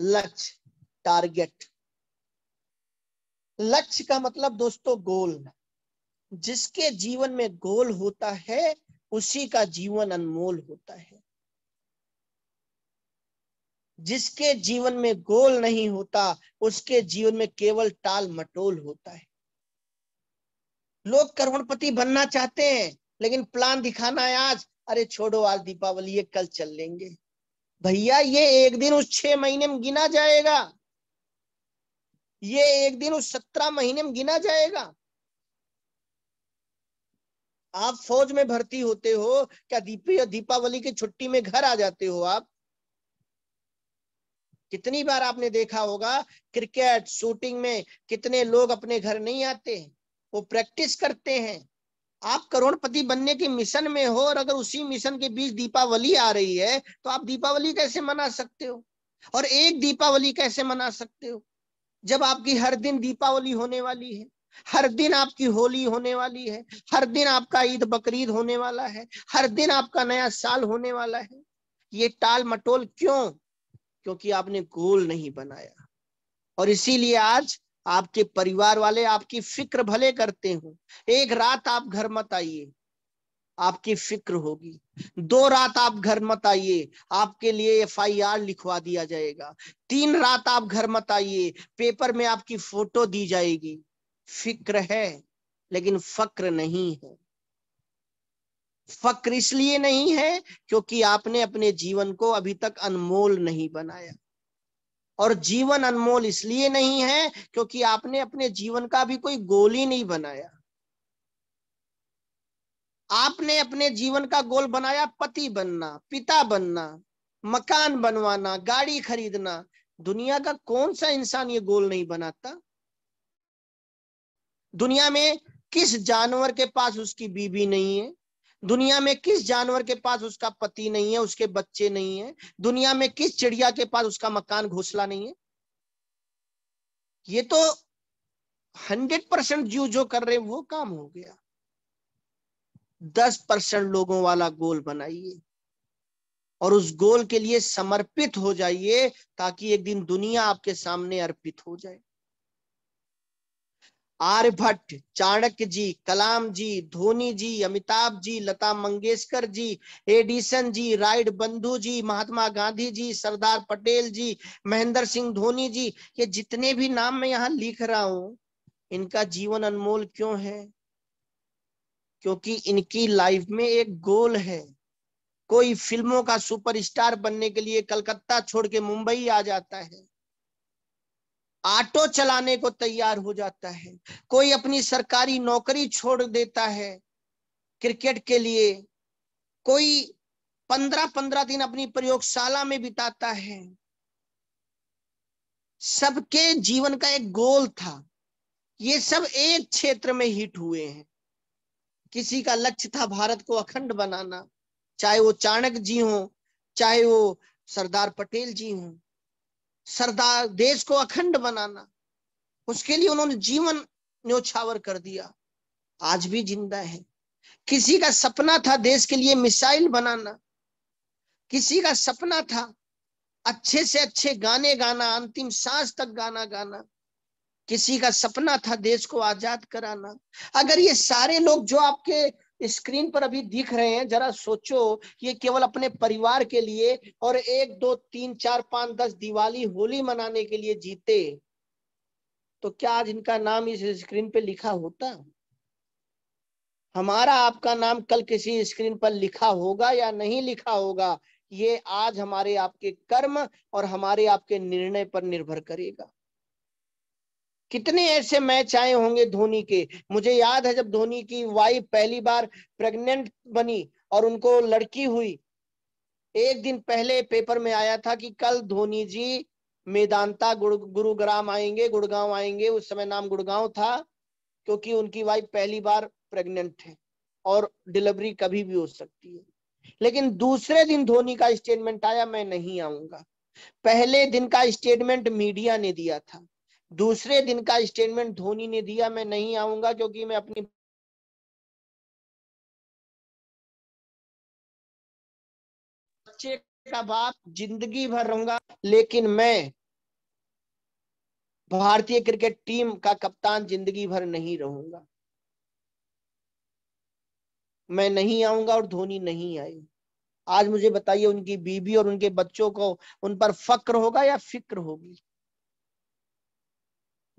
लक्ष्य टारगेट लक्ष्य का मतलब दोस्तों गोल जिसके जीवन में गोल होता है उसी का जीवन अनमोल होता है जिसके जीवन में गोल नहीं होता उसके जीवन में केवल टाल मटोल होता है लोग करोड़पति बनना चाहते हैं लेकिन प्लान दिखाना है आज अरे छोड़ो आज दीपावली ये कल चल लेंगे भैया ये एक दिन उस छह महीने में गिना जाएगा ये एक दिन उस सत्रह महीने में गिना जाएगा आप फौज में भर्ती होते हो क्या दीपी या दीपावली की छुट्टी में घर आ जाते हो आप कितनी बार आपने देखा होगा क्रिकेट शूटिंग में कितने लोग अपने घर नहीं आते वो प्रैक्टिस करते हैं आप करोड़पति बनने के मिशन में हो और अगर उसी मिशन के बीच दीपावली आ रही है तो आप दीपावली कैसे मना सकते हो और एक दीपावली कैसे मना सकते हो जब आपकी हर दिन दीपावली होने वाली है हर दिन आपकी होली होने वाली है हर दिन आपका ईद बकरीद होने वाला है हर दिन आपका नया साल होने वाला है ये टाल मटोल क्यों क्योंकि आपने गोल नहीं बनाया और इसीलिए आज आपके परिवार वाले आपकी फिक्र भले करते हो एक रात आप घर मत आइए आपकी फिक्र होगी दो रात आप घर मत आइए आपके लिए आर लिखवा दिया जाएगा तीन रात आप घर मत आइए पेपर में आपकी फोटो दी जाएगी फिक्र है लेकिन फक्र नहीं है फक्र इसलिए नहीं है क्योंकि आपने अपने जीवन को अभी तक अनमोल नहीं बनाया और जीवन अनमोल इसलिए नहीं है क्योंकि आपने अपने जीवन का भी कोई गोल ही नहीं बनाया आपने अपने जीवन का गोल बनाया पति बनना पिता बनना मकान बनवाना गाड़ी खरीदना दुनिया का कौन सा इंसान ये गोल नहीं बनाता दुनिया में किस जानवर के पास उसकी बीबी नहीं है दुनिया में किस जानवर के पास उसका पति नहीं है उसके बच्चे नहीं है दुनिया में किस चिड़िया के पास उसका मकान घोसला नहीं है ये तो हंड्रेड परसेंट जीव जो कर रहे हैं वो काम हो गया दस परसेंट लोगों वाला गोल बनाइए और उस गोल के लिए समर्पित हो जाइए ताकि एक दिन दुनिया आपके सामने अर्पित हो जाए आर्यभट्ट चाणक्य जी कलाम जी धोनी जी अमिताभ जी लता मंगेशकर जी एडिसन जी राइड बंधु जी महात्मा गांधी जी सरदार पटेल जी महेंद्र सिंह धोनी जी ये जितने भी नाम मैं यहाँ लिख रहा हूं इनका जीवन अनमोल क्यों है क्योंकि इनकी लाइफ में एक गोल है कोई फिल्मों का सुपरस्टार बनने के लिए कलकत्ता छोड़ के मुंबई आ जाता है ऑटो चलाने को तैयार हो जाता है कोई अपनी सरकारी नौकरी छोड़ देता है क्रिकेट के लिए कोई पंद्रह पंद्रह दिन अपनी प्रयोगशाला में बिताता है सबके जीवन का एक गोल था ये सब एक क्षेत्र में हिट हुए हैं किसी का लक्ष्य था भारत को अखंड बनाना चाहे वो चाणक्य जी हों चाहे वो सरदार पटेल जी हों सरदार देश को अखंड बनाना उसके लिए उन्होंने जीवन न्योछावर कर दिया आज भी जिंदा है किसी का सपना था देश के लिए मिसाइल बनाना किसी का सपना था अच्छे से अच्छे गाने गाना अंतिम सांस तक गाना गाना किसी का सपना था देश को आजाद कराना अगर ये सारे लोग जो आपके स्क्रीन पर अभी दिख रहे हैं जरा सोचो ये केवल अपने परिवार के लिए और एक दो तीन चार पांच दस दिवाली होली मनाने के लिए जीते तो क्या आज इनका नाम इस स्क्रीन पे लिखा होता हमारा आपका नाम कल किसी स्क्रीन पर लिखा होगा या नहीं लिखा होगा ये आज हमारे आपके कर्म और हमारे आपके निर्णय पर निर्भर करेगा कितने ऐसे मैच आए होंगे धोनी के मुझे याद है जब धोनी की वाइफ पहली बार प्रेग्नेंट बनी और उनको लड़की हुई एक दिन पहले पेपर में आया था कि कल धोनी जी मेदांता गुरुग्राम आएंगे गुड़गांव आएंगे उस समय नाम गुड़गांव था क्योंकि उनकी वाइफ पहली बार प्रेग्नेंट है और डिलीवरी कभी भी हो सकती है लेकिन दूसरे दिन धोनी का स्टेटमेंट आया मैं नहीं आऊंगा पहले दिन का स्टेटमेंट मीडिया ने दिया था दूसरे दिन का स्टेटमेंट धोनी ने दिया मैं नहीं आऊंगा क्योंकि मैं अपनी बच्चे का बाप जिंदगी भर रहूंगा लेकिन मैं भारतीय क्रिकेट टीम का कप्तान जिंदगी भर नहीं रहूंगा मैं नहीं आऊंगा और धोनी नहीं आई आज मुझे बताइए उनकी बीबी और उनके बच्चों को उन पर फक्र होगा या फिक्र होगी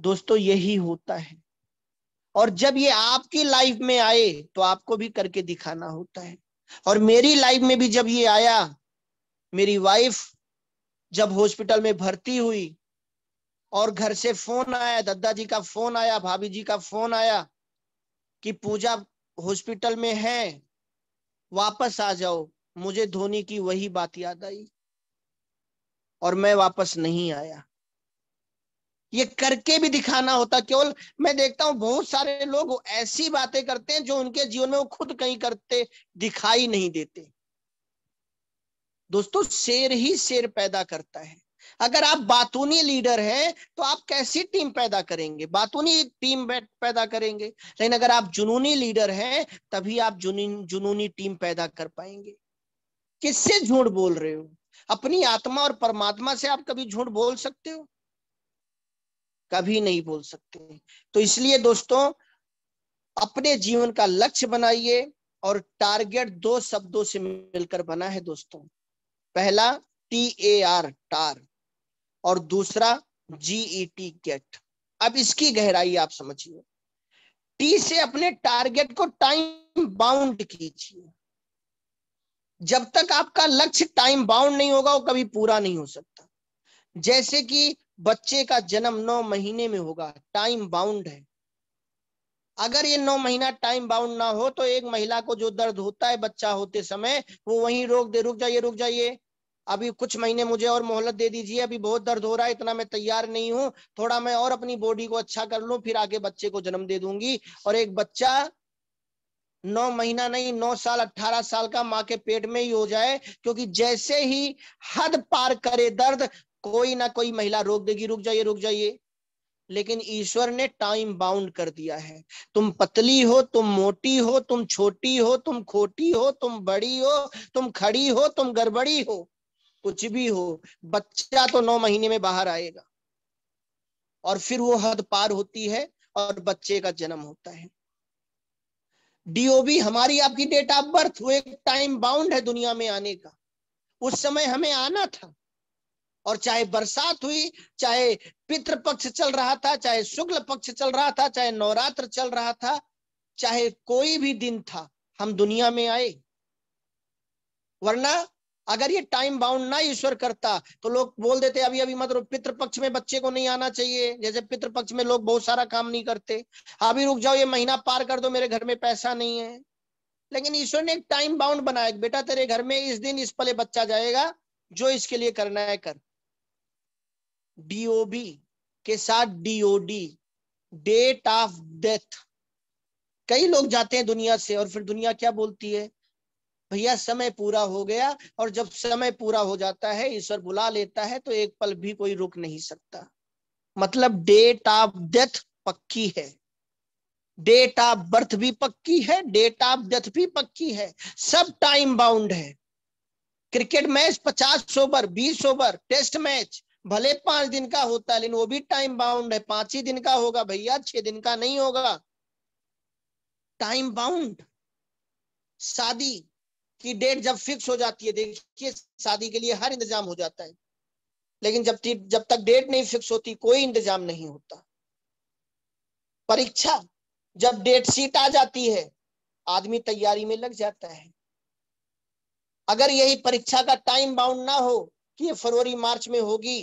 दोस्तों यही होता है और जब ये आपकी लाइफ में आए तो आपको भी करके दिखाना होता है और मेरी लाइफ में भी जब ये आया मेरी वाइफ जब हॉस्पिटल में भर्ती हुई और घर से फोन आया दद्दा जी का फोन आया भाभी जी का फोन आया कि पूजा हॉस्पिटल में है वापस आ जाओ मुझे धोनी की वही बात याद आई और मैं वापस नहीं आया ये करके भी दिखाना होता केवल मैं देखता हूँ बहुत सारे लोग ऐसी बातें करते हैं जो उनके जीवन में वो खुद कहीं करते दिखाई नहीं देते दोस्तों शेर ही शेर पैदा करता है अगर आप बातूनी लीडर हैं तो आप कैसी टीम पैदा करेंगे बातूनी टीम पैदा करेंगे लेकिन अगर आप जुनूनी लीडर हैं तभी आप जुनून जुनूनी टीम पैदा कर पाएंगे किससे झूठ बोल रहे हो अपनी आत्मा और परमात्मा से आप कभी झूठ बोल सकते हो कभी नहीं बोल सकते तो इसलिए दोस्तों अपने जीवन का लक्ष्य बनाइए और टारगेट दो शब्दों से मिलकर बना है दोस्तों पहला टी ए आर टार और दूसरा जीई टी गेट अब इसकी गहराई आप समझिए टी से अपने टारगेट को टाइम बाउंड कीजिए जब तक आपका लक्ष्य टाइम बाउंड नहीं होगा वो कभी पूरा नहीं हो सकता जैसे कि बच्चे का जन्म नौ महीने में होगा टाइम बाउंड है अगर ये नौ महीना टाइम बाउंड ना हो तो एक महिला को जो दर्द होता है बच्चा होते समय वो वहीं रोक दे रुक जाइए रुक जाइए अभी कुछ महीने मुझे और मोहलत दे दीजिए अभी बहुत दर्द हो रहा है इतना मैं तैयार नहीं हूं थोड़ा मैं और अपनी बॉडी को अच्छा कर लू फिर आगे बच्चे को जन्म दे दूंगी और एक बच्चा नौ महीना नहीं नौ साल अट्ठारह साल का माँ के पेट में ही हो जाए क्योंकि जैसे ही हद पार करे दर्द कोई ना कोई महिला रोक देगी रुक जाइए रुक जाइए लेकिन ईश्वर ने टाइम बाउंड कर दिया है तुम पतली हो तुम मोटी हो तुम छोटी हो तुम खोटी हो तुम बड़ी हो तुम खड़ी हो तुम गड़बड़ी हो कुछ भी हो बच्चा तो नौ महीने में बाहर आएगा और फिर वो हद पार होती है और बच्चे का जन्म होता है डीओबी हमारी आपकी डेट ऑफ बर्थ वो एक टाइम बाउंड है दुनिया में आने का उस समय हमें आना था और चाहे बरसात हुई चाहे पितृ पक्ष चल रहा था चाहे शुक्ल पक्ष चल रहा था चाहे नवरात्र चल रहा था चाहे कोई भी दिन था हम दुनिया में आए वरना अगर ये टाइम बाउंड ना ईश्वर करता तो लोग बोल देते अभी अभी मतलब पितृ पक्ष में बच्चे को नहीं आना चाहिए जैसे पितृ पक्ष में लोग बहुत सारा काम नहीं करते हाँ, अभी रुक जाओ ये महीना पार कर दो मेरे घर में पैसा नहीं है लेकिन ईश्वर ने एक टाइम बाउंड बनाया बेटा तेरे घर में इस दिन इस पले बच्चा जाएगा जो इसके लिए करना है कर डीओबी के साथ डीओडी डेट ऑफ डेथ कई लोग जाते हैं दुनिया से और फिर दुनिया क्या बोलती है भैया समय पूरा हो गया और जब समय पूरा हो जाता है ईश्वर बुला लेता है तो एक पल भी कोई रुक नहीं सकता मतलब डेट ऑफ डेथ पक्की है डेट ऑफ बर्थ भी पक्की है डेट ऑफ डेथ भी पक्की है सब टाइम बाउंड है क्रिकेट मैच पचास ओवर बीस ओवर टेस्ट मैच भले पांच दिन का होता है लेकिन वो भी टाइम बाउंड है पांच ही दिन का होगा भैया छह दिन का नहीं होगा टाइम बाउंड शादी की डेट जब फिक्स हो जाती है देखिए शादी के लिए हर इंतजाम हो जाता है लेकिन जब जब तक डेट नहीं फिक्स होती कोई इंतजाम नहीं होता परीक्षा जब डेट शीट आ जाती है आदमी तैयारी में लग जाता है अगर यही परीक्षा का टाइम बाउंड ना हो कि ये फरवरी मार्च में होगी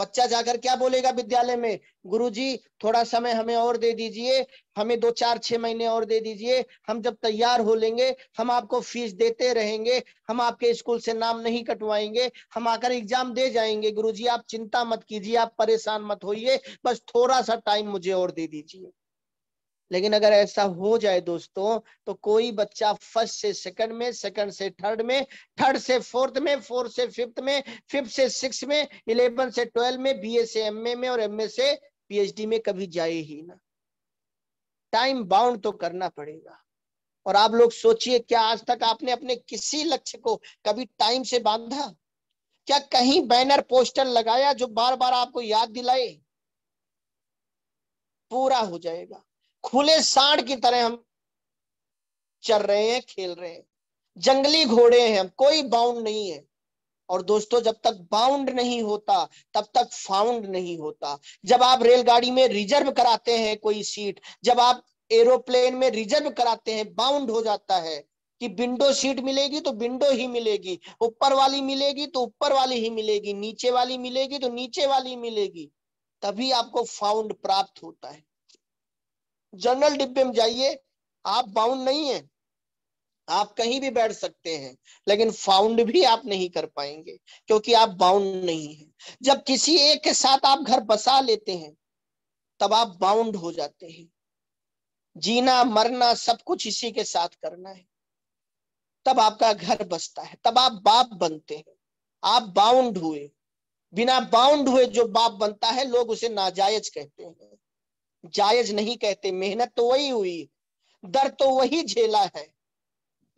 बच्चा जाकर क्या बोलेगा विद्यालय में गुरुजी थोड़ा समय हमें और दे दीजिए हमें दो चार छह महीने और दे दीजिए हम जब तैयार हो लेंगे हम आपको फीस देते रहेंगे हम आपके स्कूल से नाम नहीं कटवाएंगे हम आकर एग्जाम दे जाएंगे गुरुजी आप चिंता मत कीजिए आप परेशान मत होइए बस थोड़ा सा टाइम मुझे और दे दीजिए लेकिन अगर ऐसा हो जाए दोस्तों तो कोई बच्चा फर्स्ट से सेकंड में सेकंड से थर्ड में थर्ड से फोर्थ में फोर्थ से फिफ्थ में फिफ्थ से सिक्स में इलेवन से ट्वेल्व में बी से एमए में और एम से पीएचडी में कभी जाए ही ना टाइम बाउंड तो करना पड़ेगा और आप लोग सोचिए क्या आज तक आपने अपने किसी लक्ष्य को कभी टाइम से बांधा क्या कहीं बैनर पोस्टर लगाया जो बार बार आपको याद दिलाए पूरा हो जाएगा खुले सांड की तरह हम चल रहे हैं खेल रहे हैं जंगली घोड़े हैं हम कोई बाउंड नहीं है और दोस्तों जब तक बाउंड नहीं होता तब तक फाउंड नहीं होता जब आप रेलगाड़ी में रिजर्व कराते हैं कोई सीट जब आप एरोप्लेन में रिजर्व कराते हैं बाउंड हो जाता है कि विंडो सीट मिलेगी तो विंडो ही मिलेगी ऊपर वाली मिलेगी तो ऊपर वाली ही मिलेगी नीचे वाली मिलेगी तो नीचे वाली मिलेगी तभी आपको फाउंड प्राप्त होता है जनरल डिब्बे में जाइए आप बाउंड नहीं है आप कहीं भी बैठ सकते हैं लेकिन फाउंड भी आप नहीं कर पाएंगे क्योंकि आप बाउंड नहीं है जब किसी एक के साथ आप घर बसा लेते हैं तब आप बाउंड हो जाते हैं जीना मरना सब कुछ इसी के साथ करना है तब आपका घर बसता है तब आप बाप बनते हैं आप बाउंड हुए बिना बाउंड हुए जो बाप बनता है लोग उसे नाजायज कहते हैं जायज नहीं कहते मेहनत तो वही हुई दर्द तो वही झेला है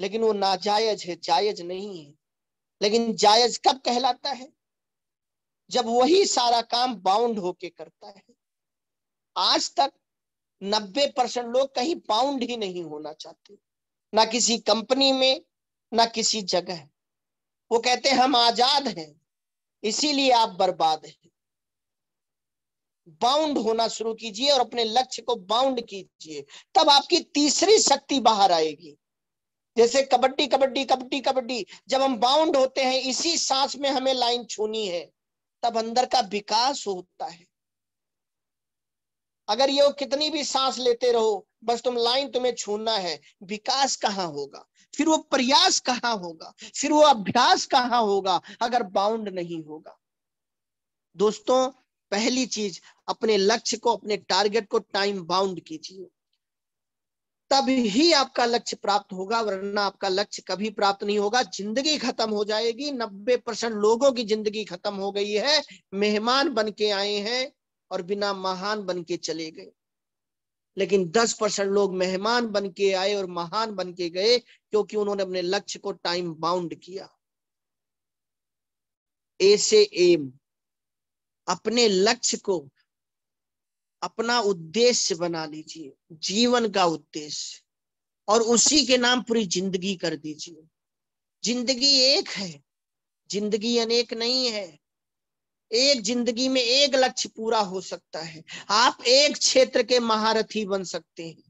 लेकिन वो नाजायज है जायज नहीं है लेकिन जायज कब कहलाता है जब वही सारा काम बाउंड होके करता है आज तक 90 परसेंट लोग कहीं बाउंड ही नहीं होना चाहते ना किसी कंपनी में ना किसी जगह वो कहते हम आजाद हैं इसीलिए आप बर्बाद हैं बाउंड होना शुरू कीजिए और अपने लक्ष्य को बाउंड कीजिए तब आपकी तीसरी शक्ति बाहर आएगी जैसे कबड्डी कबड्डी कबड्डी कबड्डी जब हम बाउंड होते हैं इसी सांस में हमें लाइन छूनी है तब अंदर का विकास होता है अगर ये कितनी भी सांस लेते रहो बस तुम लाइन तुम्हें छूना है विकास कहाँ होगा फिर वो प्रयास कहाँ होगा फिर वो अभ्यास कहाँ होगा अगर बाउंड नहीं होगा दोस्तों पहली चीज अपने लक्ष्य को अपने टारगेट को टाइम बाउंड कीजिए तब ही आपका लक्ष्य प्राप्त होगा वरना आपका लक्ष्य कभी प्राप्त नहीं होगा जिंदगी खत्म हो जाएगी नब्बे परसेंट लोगों की जिंदगी खत्म हो गई है मेहमान बन के आए हैं और बिना महान बन के चले गए लेकिन 10 परसेंट लोग मेहमान बन के आए और महान बन के गए क्योंकि उन्होंने अपने लक्ष्य को टाइम बाउंड किया ऐसे एम अपने लक्ष्य को अपना उद्देश्य बना लीजिए जीवन का उद्देश्य और उसी के नाम पूरी जिंदगी कर दीजिए जिंदगी एक है जिंदगी अनेक नहीं है एक जिंदगी में एक लक्ष्य पूरा हो सकता है आप एक क्षेत्र के महारथी बन सकते हैं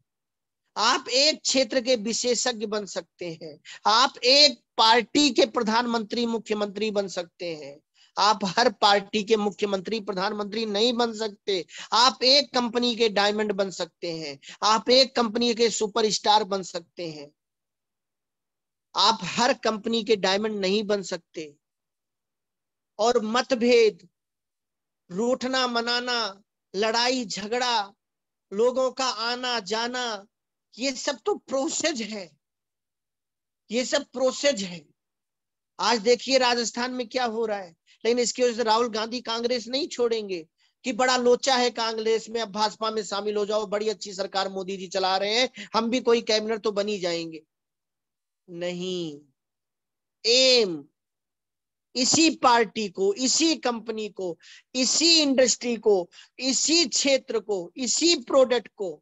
आप एक क्षेत्र के विशेषज्ञ बन सकते हैं आप एक पार्टी के प्रधानमंत्री मुख्यमंत्री बन सकते हैं आप हर पार्टी के मुख्यमंत्री प्रधानमंत्री नहीं बन सकते आप एक कंपनी के डायमंड बन सकते हैं आप एक कंपनी के सुपरस्टार बन सकते हैं आप हर कंपनी के डायमंड नहीं बन सकते और मतभेद रूठना मनाना लड़ाई झगड़ा लोगों का आना जाना ये सब तो प्रोसेस है ये सब प्रोसेस है आज देखिए राजस्थान में क्या हो रहा है लेकिन इसकी वजह से राहुल गांधी कांग्रेस नहीं छोड़ेंगे कि बड़ा लोचा है कांग्रेस में अब भाजपा में शामिल हो जाओ बड़ी अच्छी सरकार मोदी जी चला रहे हैं हम भी कोई कैबिनेट तो बनी जाएंगे नहीं एम इसी पार्टी को इसी कंपनी को इसी इंडस्ट्री को इसी क्षेत्र को इसी प्रोडक्ट को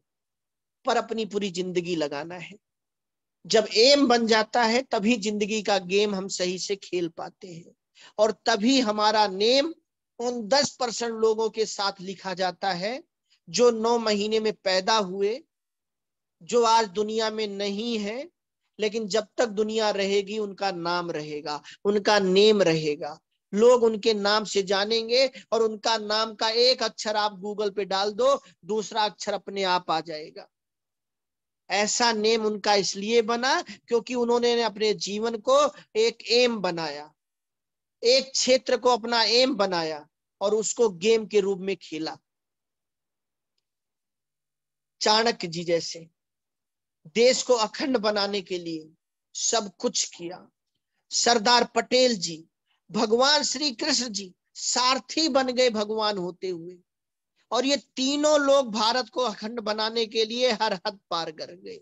पर अपनी पूरी जिंदगी लगाना है जब एम बन जाता है तभी जिंदगी का गेम हम सही से खेल पाते हैं और तभी हमारा नेम उन दस परसेंट लोगों के साथ लिखा जाता है जो नौ महीने में पैदा हुए जो आज दुनिया में नहीं है लेकिन जब तक दुनिया रहेगी उनका नाम रहेगा उनका नेम रहेगा लोग उनके नाम से जानेंगे और उनका नाम का एक अक्षर आप गूगल पे डाल दो दूसरा अक्षर अपने आप आ जाएगा ऐसा नेम उनका इसलिए बना क्योंकि उन्होंने अपने जीवन को एक एम बनाया एक क्षेत्र को अपना एम बनाया और उसको गेम के रूप में खेला चाणक्य जी जैसे देश को अखंड बनाने के लिए सब कुछ किया सरदार पटेल जी भगवान श्री कृष्ण जी सारथी बन गए भगवान होते हुए और ये तीनों लोग भारत को अखंड बनाने के लिए हर हद पार कर गए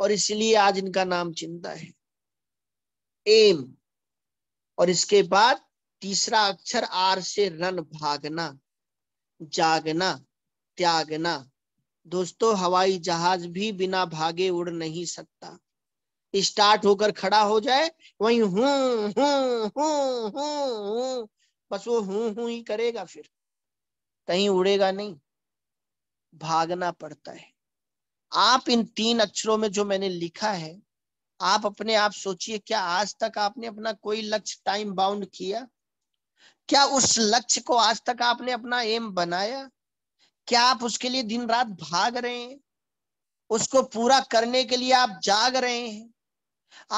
और इसलिए आज इनका नाम चिंता है एम और इसके बाद तीसरा अक्षर आर से रन भागना जागना त्यागना दोस्तों हवाई जहाज भी बिना भागे उड़ नहीं सकता स्टार्ट होकर खड़ा हो जाए वही हूं हूं हूं हूं हूं बस वो हूं हूं ही करेगा फिर कहीं उड़ेगा नहीं भागना पड़ता है आप इन तीन अक्षरों में जो मैंने लिखा है आप अपने आप सोचिए क्या आज तक आपने अपना कोई लक्ष्य टाइम बाउंड किया क्या उस लक्ष्य को आज तक आपने अपना एम बनाया क्या आप उसके लिए दिन रात भाग रहे हैं उसको पूरा करने के लिए आप जाग रहे हैं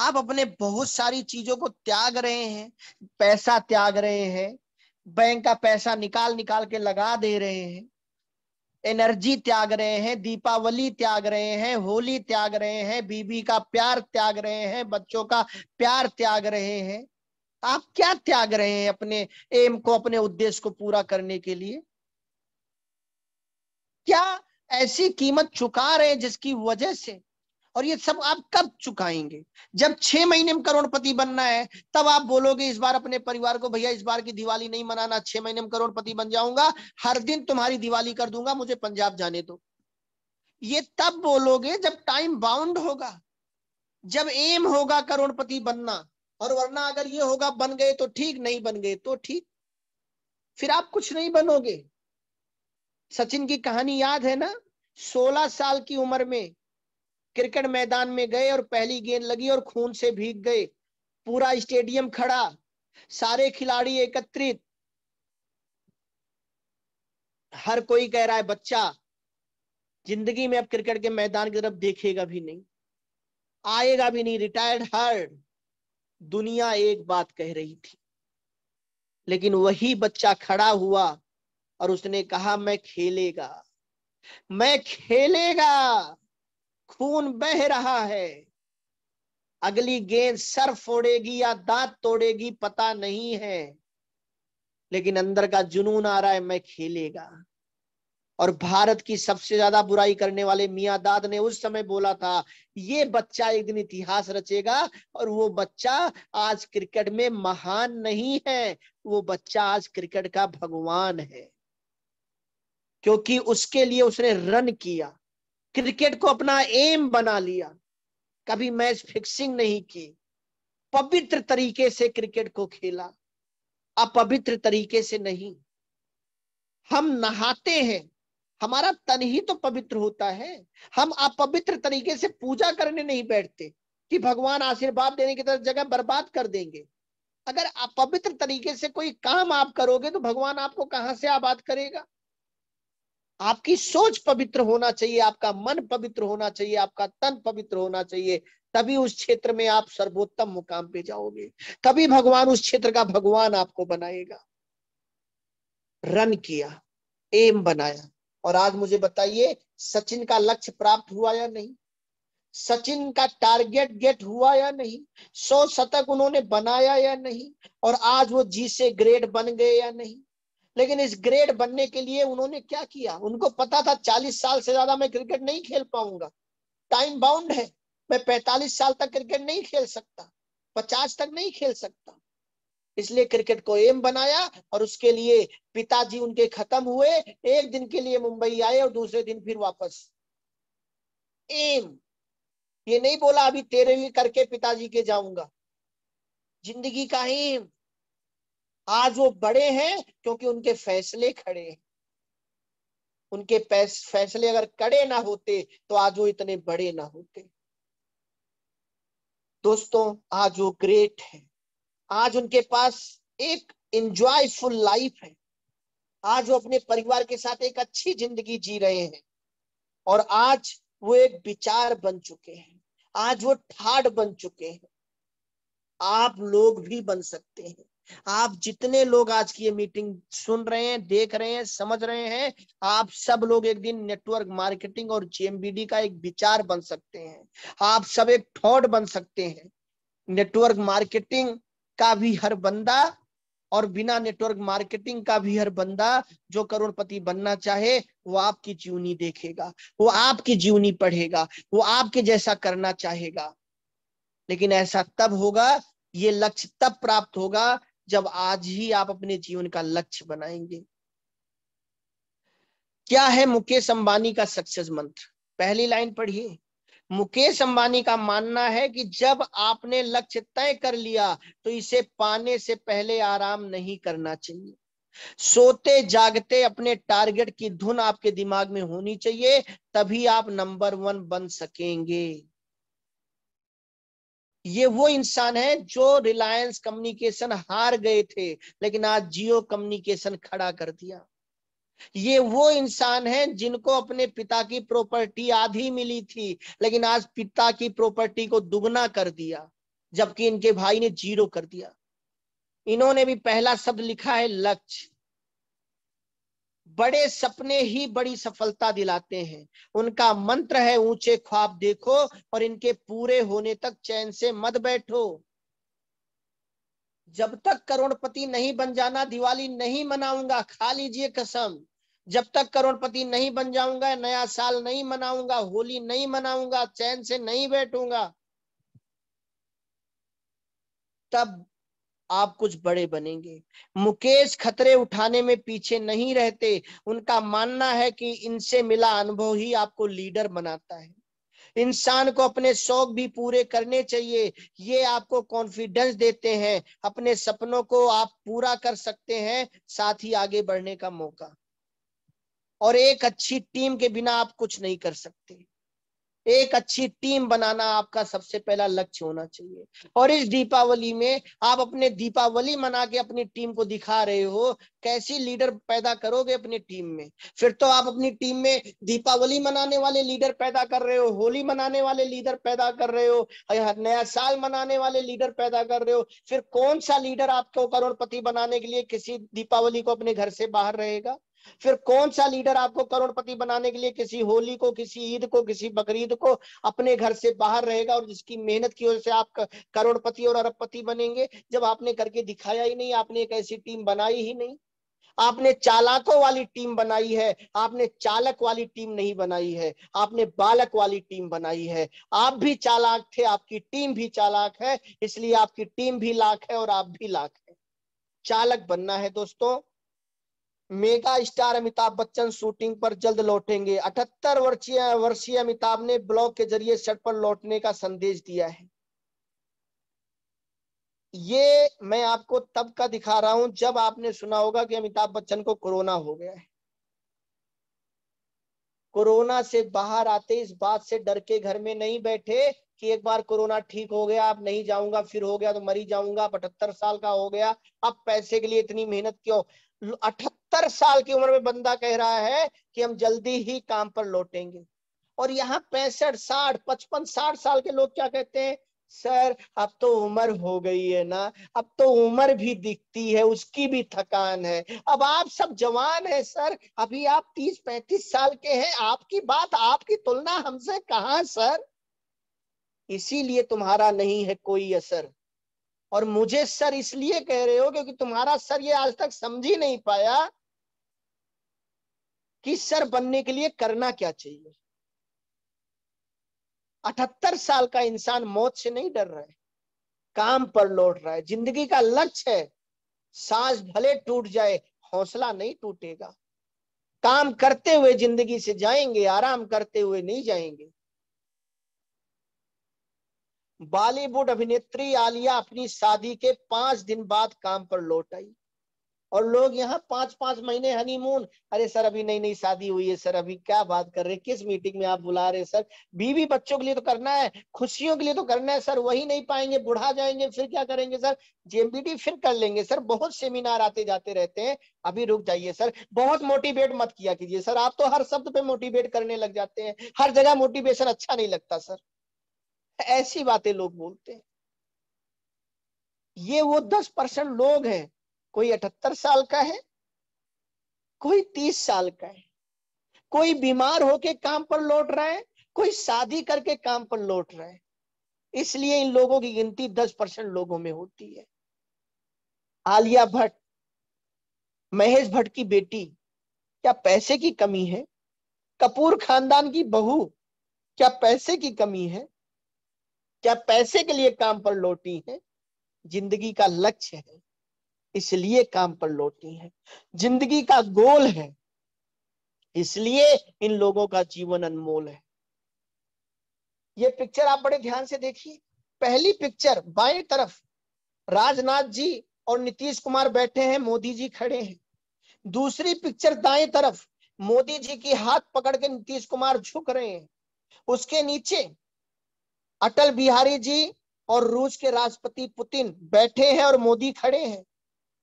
आप अपने बहुत सारी चीजों को त्याग रहे हैं पैसा त्याग रहे हैं बैंक का पैसा निकाल निकाल के लगा दे रहे हैं एनर्जी त्याग रहे हैं दीपावली त्याग रहे हैं होली त्याग रहे हैं बीबी का प्यार त्याग रहे हैं बच्चों का प्यार त्याग रहे हैं आप क्या त्याग रहे हैं अपने एम को अपने उद्देश्य को पूरा करने के लिए क्या ऐसी कीमत चुका रहे हैं जिसकी वजह से और ये सब आप कब चुकाएंगे जब छह महीने में करोड़पति बनना है तब आप बोलोगे इस बार अपने परिवार को भैया इस बार की दिवाली नहीं मनाना छह महीने में करोड़पति बन जाऊंगा हर दिन तुम्हारी दिवाली कर दूंगा मुझे पंजाब जाने दो ये तब बोलोगे जब टाइम बाउंड होगा जब एम होगा करोड़पति बनना और वरना अगर ये होगा बन गए तो ठीक नहीं बन गए तो ठीक फिर आप कुछ नहीं बनोगे सचिन की कहानी याद है ना सोलह साल की उम्र में क्रिकेट मैदान में गए और पहली गेंद लगी और खून से भीग गए पूरा स्टेडियम खड़ा सारे खिलाड़ी एकत्रित हर कोई कह रहा है बच्चा जिंदगी में अब क्रिकेट के मैदान की तरफ देखेगा भी नहीं आएगा भी नहीं रिटायर्ड हर दुनिया एक बात कह रही थी लेकिन वही बच्चा खड़ा हुआ और उसने कहा मैं खेलेगा मैं खेलेगा खून बह रहा है अगली गेंद सर फोड़ेगी या दांत तोड़ेगी पता नहीं है लेकिन अंदर का जुनून आ रहा है मैं खेलेगा और भारत की सबसे ज्यादा बुराई करने वाले मियाँ दाद ने उस समय बोला था ये बच्चा एक दिन इतिहास रचेगा और वो बच्चा आज क्रिकेट में महान नहीं है वो बच्चा आज क्रिकेट का भगवान है क्योंकि उसके लिए उसने रन किया क्रिकेट को अपना एम बना लिया कभी मैच फिक्सिंग नहीं की पवित्र तरीके से क्रिकेट को खेला अपवित्र तरीके से नहीं हम नहाते हैं हमारा तन ही तो पवित्र होता है हम अपवित्र तरीके से पूजा करने नहीं बैठते कि भगवान आशीर्वाद देने की तरह जगह बर्बाद कर देंगे अगर अपवित्र तरीके से कोई काम आप करोगे तो भगवान आपको कहां से आबाद करेगा आपकी सोच पवित्र होना चाहिए आपका मन पवित्र होना चाहिए आपका तन पवित्र होना चाहिए तभी उस क्षेत्र में आप सर्वोत्तम मुकाम पे जाओगे तभी भगवान उस क्षेत्र का भगवान आपको बनाएगा रन किया एम बनाया और आज मुझे बताइए सचिन का लक्ष्य प्राप्त हुआ या नहीं सचिन का टारगेट गेट हुआ या नहीं सौ शतक उन्होंने बनाया या नहीं और आज वो जी से ग्रेड बन गए या नहीं लेकिन इस ग्रेड बनने के लिए उन्होंने क्या किया उनको पता था चालीस साल से ज्यादा मैं क्रिकेट नहीं खेल पाऊंगा टाइम बाउंड है मैं पैंतालीस साल तक क्रिकेट नहीं खेल सकता पचास तक नहीं खेल सकता इसलिए क्रिकेट को एम बनाया और उसके लिए पिताजी उनके खत्म हुए एक दिन के लिए मुंबई आए और दूसरे दिन फिर वापस एम ये नहीं बोला अभी तेरहवीं करके पिताजी के जाऊंगा जिंदगी का एम आज वो बड़े हैं क्योंकि उनके फैसले खड़े हैं उनके फैसले अगर कड़े ना होते तो आज वो इतने बड़े ना होते दोस्तों आज वो ग्रेट है आज उनके पास एक इंजॉयफुल लाइफ है आज वो अपने परिवार के साथ एक अच्छी जिंदगी जी रहे हैं और आज वो एक विचार बन चुके हैं आज वो ठाट बन चुके हैं आप लोग भी बन सकते हैं आप जितने लोग आज की ये मीटिंग सुन रहे हैं देख रहे हैं समझ रहे हैं आप सब लोग एक दिन नेटवर्क मार्केटिंग और जीएमबीडी का एक विचार बन सकते हैं आप सब एक थॉट बन सकते हैं नेटवर्क मार्केटिंग का भी हर बंदा और बिना नेटवर्क मार्केटिंग का भी हर बंदा जो करोड़पति बनना चाहे वो आपकी जीवनी देखेगा वो आपकी जीवनी पढ़ेगा वो आपके जैसा करना चाहेगा लेकिन ऐसा तब होगा ये लक्ष्य तब प्राप्त होगा जब आज ही आप अपने जीवन का लक्ष्य बनाएंगे क्या है मुकेश अंबानी का सक्सेस मंत्र पहली लाइन पढ़िए मुकेश अंबानी का मानना है कि जब आपने लक्ष्य तय कर लिया तो इसे पाने से पहले आराम नहीं करना चाहिए सोते जागते अपने टारगेट की धुन आपके दिमाग में होनी चाहिए तभी आप नंबर वन बन सकेंगे ये वो इंसान है जो रिलायंस कम्युनिकेशन हार गए थे लेकिन आज जियो कम्युनिकेशन खड़ा कर दिया ये वो इंसान है जिनको अपने पिता की प्रॉपर्टी आधी मिली थी लेकिन आज पिता की प्रॉपर्टी को दुगना कर दिया जबकि इनके भाई ने जीरो कर दिया इन्होंने भी पहला शब्द लिखा है लक्ष्य बड़े सपने ही बड़ी सफलता दिलाते हैं उनका मंत्र है ऊंचे ख्वाब देखो और इनके पूरे होने तक चैन से मत बैठो जब तक करोड़पति नहीं बन जाना दिवाली नहीं मनाऊंगा खा लीजिए कसम जब तक करोड़पति नहीं बन जाऊंगा नया साल नहीं मनाऊंगा होली नहीं मनाऊंगा चैन से नहीं बैठूंगा तब आप कुछ बड़े बनेंगे मुकेश खतरे उठाने में पीछे नहीं रहते उनका मानना है कि इनसे मिला अनुभव ही आपको लीडर बनाता है इंसान को अपने शौक भी पूरे करने चाहिए ये आपको कॉन्फिडेंस देते हैं अपने सपनों को आप पूरा कर सकते हैं साथ ही आगे बढ़ने का मौका और एक अच्छी टीम के बिना आप कुछ नहीं कर सकते एक अच्छी टीम बनाना आपका सबसे पहला लक्ष्य होना चाहिए और इस दीपावली में आप अपने दीपावली मना के अपनी टीम को दिखा रहे हो कैसी लीडर पैदा करोगे अपनी टीम में फिर तो आप अपनी टीम में दीपावली मनाने वाले लीडर पैदा कर रहे हो होली मनाने वाले लीडर पैदा कर रहे हो नया साल मनाने वाले लीडर पैदा कर रहे हो फिर कौन सा लीडर आपको करोड़पति बनाने के लिए किसी दीपावली को अपने घर से बाहर रहेगा फिर कौन सा लीडर आपको करोड़पति बनाने के लिए किसी होली को किसी ईद को किसी बकरीद को अपने घर से बाहर रहेगा और जिसकी मेहनत की वजह से आप करोड़पति और अरबपति बनेंगे जब आपने करके दिखाया ही नहीं आपने एक ऐसी टीम बनाई ही नहीं आपने चालाकों वाली टीम बनाई है आपने चालक वाली टीम नहीं बनाई है आपने बालक वाली टीम बनाई है आप भी चालाक थे आपकी टीम भी चालाक है इसलिए आपकी टीम भी लाख है और आप भी लाख है चालक बनना है दोस्तों mega star Amitabh Bachchan shooting पर जल्द लौटेंगे अठहत्तर वर्षीय वर्षीय अमिताभ ने ब्लॉग के जरिए सेट पर लौटने का संदेश दिया है ये मैं आपको तब का दिखा रहा हूं जब आपने सुना होगा कि अमिताभ बच्चन को कोरोना हो गया है कोरोना से बाहर आते इस बात से डर के घर में नहीं बैठे कि एक बार कोरोना ठीक हो गया अब नहीं जाऊंगा फिर हो गया तो मरी जाऊंगा पचहत्तर अठहत्तर साल का हो गया अब पैसे के लिए इतनी मेहनत क्यों अठहत्तर सत्तर साल की उम्र में बंदा कह रहा है कि हम जल्दी ही काम पर लौटेंगे और यहाँ पैंसठ साठ पचपन साठ साल के लोग क्या कहते हैं सर अब तो उम्र हो गई है ना अब तो उम्र भी दिखती है उसकी भी थकान है अब आप सब जवान है सर अभी आप तीस पैंतीस साल के हैं आपकी बात आपकी तुलना हमसे कहा सर इसीलिए तुम्हारा नहीं है कोई असर और मुझे सर इसलिए कह रहे हो क्योंकि तुम्हारा सर ये आज तक समझ ही नहीं पाया कि सर बनने के लिए करना क्या चाहिए अठहत्तर साल का इंसान मौत से नहीं डर रहा है काम पर लौट रहा है जिंदगी का लक्ष्य है सांस भले टूट जाए हौसला नहीं टूटेगा काम करते हुए जिंदगी से जाएंगे आराम करते हुए नहीं जाएंगे बॉलीवुड अभिनेत्री आलिया अपनी शादी के पांच दिन बाद काम पर लौट आई और लोग यहाँ पांच पांच महीने हनीमून अरे सर अभी नई नई शादी हुई है सर अभी क्या बात कर रहे हैं किस मीटिंग में आप बुला रहे हैं सर बीवी बच्चों के लिए तो करना है खुशियों के लिए तो करना है सर वही नहीं पाएंगे बुढ़ा जाएंगे फिर क्या करेंगे सर जेएमबीटी फिर कर लेंगे सर बहुत सेमिनार आते जाते रहते हैं अभी रुक जाइए सर बहुत मोटिवेट मत किया कीजिए सर आप तो हर शब्द पे मोटिवेट करने लग जाते हैं हर जगह मोटिवेशन अच्छा नहीं लगता सर ऐसी बातें लोग बोलते हैं ये वो दस परसेंट लोग हैं कोई अठहत्तर साल का है कोई तीस साल का है कोई बीमार होके काम पर लौट रहा है कोई शादी करके काम पर लौट रहा है इसलिए इन लोगों की गिनती दस परसेंट लोगों में होती है आलिया भट्ट महेश भट्ट की बेटी क्या पैसे की कमी है कपूर खानदान की बहू क्या पैसे की कमी है क्या पैसे के लिए काम पर लौटी है जिंदगी का लक्ष्य है इसलिए काम पर लौटी है जिंदगी का गोल है इसलिए इन लोगों का जीवन अनमोल है ये पिक्चर आप बड़े ध्यान से देखिए पहली पिक्चर बाएं तरफ राजनाथ जी और नीतीश कुमार बैठे हैं मोदी जी खड़े हैं दूसरी पिक्चर दाएं तरफ मोदी जी की हाथ पकड़ के नीतीश कुमार झुक रहे हैं उसके नीचे अटल बिहारी जी और रूस के राष्ट्रपति पुतिन बैठे हैं और मोदी खड़े हैं